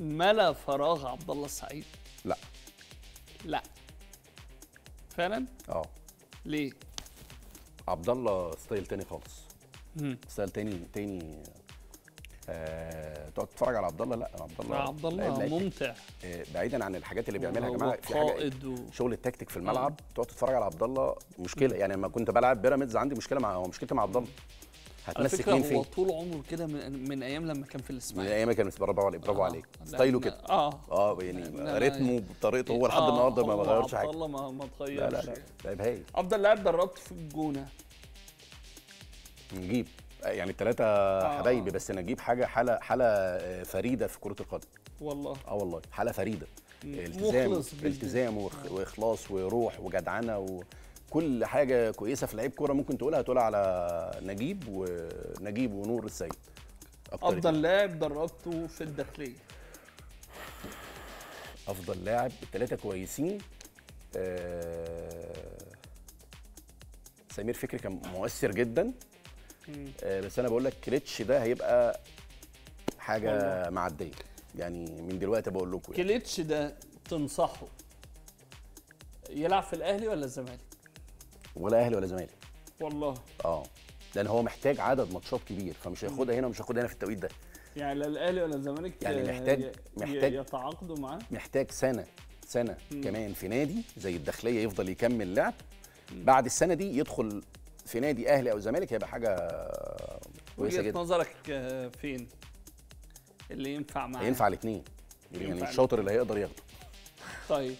ملا فراغ عبد الله السعيد لا لا فعلا اه ليه عبد الله ستايل تاني خالص ستايل تاني تاني آه، تقعد تتفرج على عبد الله لا عبد الله عبد الله ممتع آه، بعيدا عن الحاجات اللي بيعملها يا جماعه في حاجه و... شغل التكتيك في الملعب آه. تقعد تتفرج على عبد الله مشكله يعني لما كنت بلعب بيراميدز عندي مشكله مع هو مشكلتي مع عبد الله هتمسك مين فين؟ هو طول عمره كده من, من ايام لما كان في الاسماعيلي من ايام كان في برافو عليك برافو عليك ستايله كده اه اه يعني رتمه بطريقته يعني هو لحد النهارده ما بغيرش حاجه عبد الله ما ما اتغيرش لا لا لا لعيب هايل افضل لاعب دربته في الجونه نجيب يعني التلاتة آه. حبايبي بس نجيب حاجه حاله حاله آه، فريده في كره القدم والله اه والله حاله فريده التزام التزام آه. واخلاص وروح وجدعنه وكل حاجه كويسه في لعيب كوره ممكن تقولها تقولها على نجيب ونجيب ونور السيد افضل لاعب دربته في الداخليه افضل لاعب الثلاثه كويسين آه سمير فكري كان مؤثر جدا آه، بس انا بقول لك كليتش ده هيبقى حاجه معديه يعني من دلوقتي بقول لكم يعني. كليتش ده تنصحه يلعب في الاهلي ولا الزمالك ولا اهلي ولا زمالك والله اه لان هو محتاج عدد ماتشات كبير فمش هياخدها هنا ومش هياخدها هنا في التوقيت ده يعني لا الاهلي ولا الزمالك يعني آه، محتاج محتاج يتعاقدوا معاه محتاج سنه سنه مم. كمان في نادي زي الداخليه يفضل يكمل لعب بعد السنه دي يدخل في نادي اهلي او زمالك هيبقى حاجه كويسه جدا نظرك آه، فين اللي ينفع معاه ينفع الاثنين يعني الشاطر اللي هيقدر ياخده طيب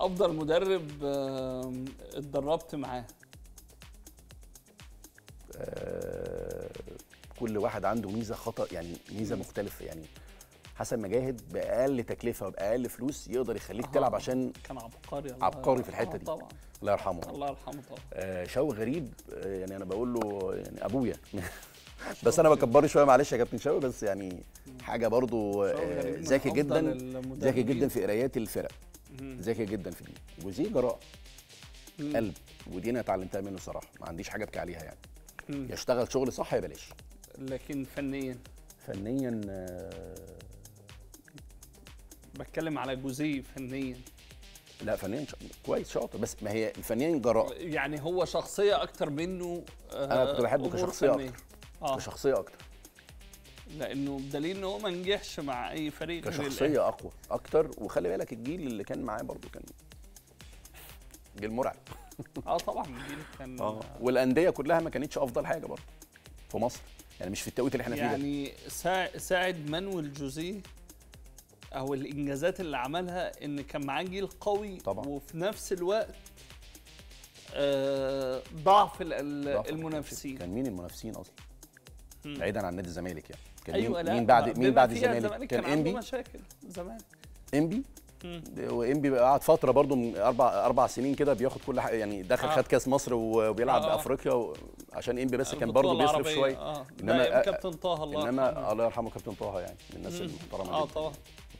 افضل مدرب اتدربت معاه آه، كل واحد عنده ميزه خطا يعني ميزه مختلفه يعني حسن مجاهد باقل تكلفه وباقل فلوس يقدر يخليك تلعب عشان كان عبقري عبقري في الحته دي طبعا الله يرحمه الله يرحمه طبعا آه شوقي غريب آه يعني انا بقول له يعني ابويا [LAUGHS] بس انا بكبره شويه معلش يا كابتن شوقي بس يعني حاجه برضو آه، ذكي جدا ذكي جدا في قرايات الفرق ذكي جدا في دي وزي جراءه قلب ودي انا اتعلمتها منه صراحه ما عنديش حاجه ابكي عليها يعني مم. يشتغل شغل صح يا بلاش لكن فنيا فنيا آه بتكلم على جزئي فنيا لا فنيا ش... كويس شاطر بس ما هي الفنيين جراء يعني هو شخصيه اكتر منه آه انا كنت بحبه كشخصيه فنية. اكتر آه. كشخصيه اكتر لانه بدليل ان هو ما نجحش مع اي فريق كشخصيه اقوى اكتر وخلي بالك الجيل اللي كان معاه برضو كان جيل مرعب اه طبعا الجيل كان اه والانديه كلها ما كانتش افضل حاجه برضو في مصر يعني مش في التوقيت اللي احنا يعني فيه يعني ساعد مانويل جوزيه او الانجازات اللي عملها ان كان معاه جيل قوي طبعا. وفي نفس الوقت آه ضعف, ضعف المنافسين كان مين المنافسين اصلا بعيدا عن نادي الزمالك يعني كان أيوة مين, مين بعد مين بعد الزمالك كان, عنده انبي مشاكل زمان انبي وانبي قعد فتره برضه من اربع اربع سنين كده بياخد كل حاجه يعني داخل آه. خد كاس مصر وبيلعب آه. بافريقيا و... عشان انبي بس كان برضه بيصرف شويه آه. انما يعني كابتن طه الله انما الله يرحمه كابتن طه يعني من الناس المحترمه اه طبعا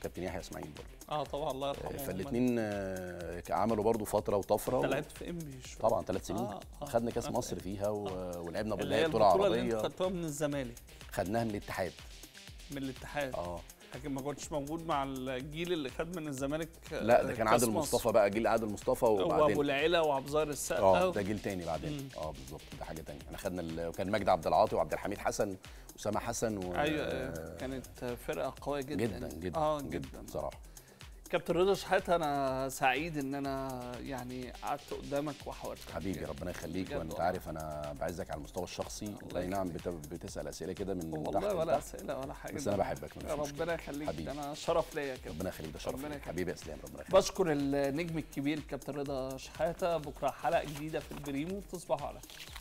كابتن يحيى اسماعيل برضه اه طبعا الله يرحمه آه، فالاثنين آه، عملوا برضه فتره وطفره انت لعبت في ام بي طبعا ثلاث سنين آه آه خدنا كاس آه مصر فيها آه ولعبنا بالله بطوله عربيه اللي خدتوها من الزمالك خدناها من الاتحاد من الاتحاد اه لكن ما كنتش موجود مع الجيل اللي خد من الزمالك لا ده كان عادل مصطفى بقى جيل عادل مصطفى وبعدين ابو العيله وعبزار الظاهر السقا اه ده جيل تاني بعدين اه بالظبط ده حاجه تانية احنا خدنا كان مجدي عبد العاطي وعبد الحميد حسن اسامه حسن و... أيوة،, ايوه كانت فرقه قويه جدا جدا جدا, آه جدا. جدا بصراحه كابتن رضا شحات انا سعيد ان انا يعني قعدت قدامك وحاورتك حبيبي ربنا يخليك وانت عارف انا بعزك على المستوى الشخصي اي نعم بتسال اسئله كده من والله تحت ولا اسئله ولا حاجه بس انا بحبك ربنا يخليك ده انا شرف ليا كده ربنا يخليك ده شرف ليا حبيبي يا اسلام ربنا يخليك بشكر النجم الكبير كابتن رضا شحاته بكره حلقه جديده في البريمو تصبحوا على خير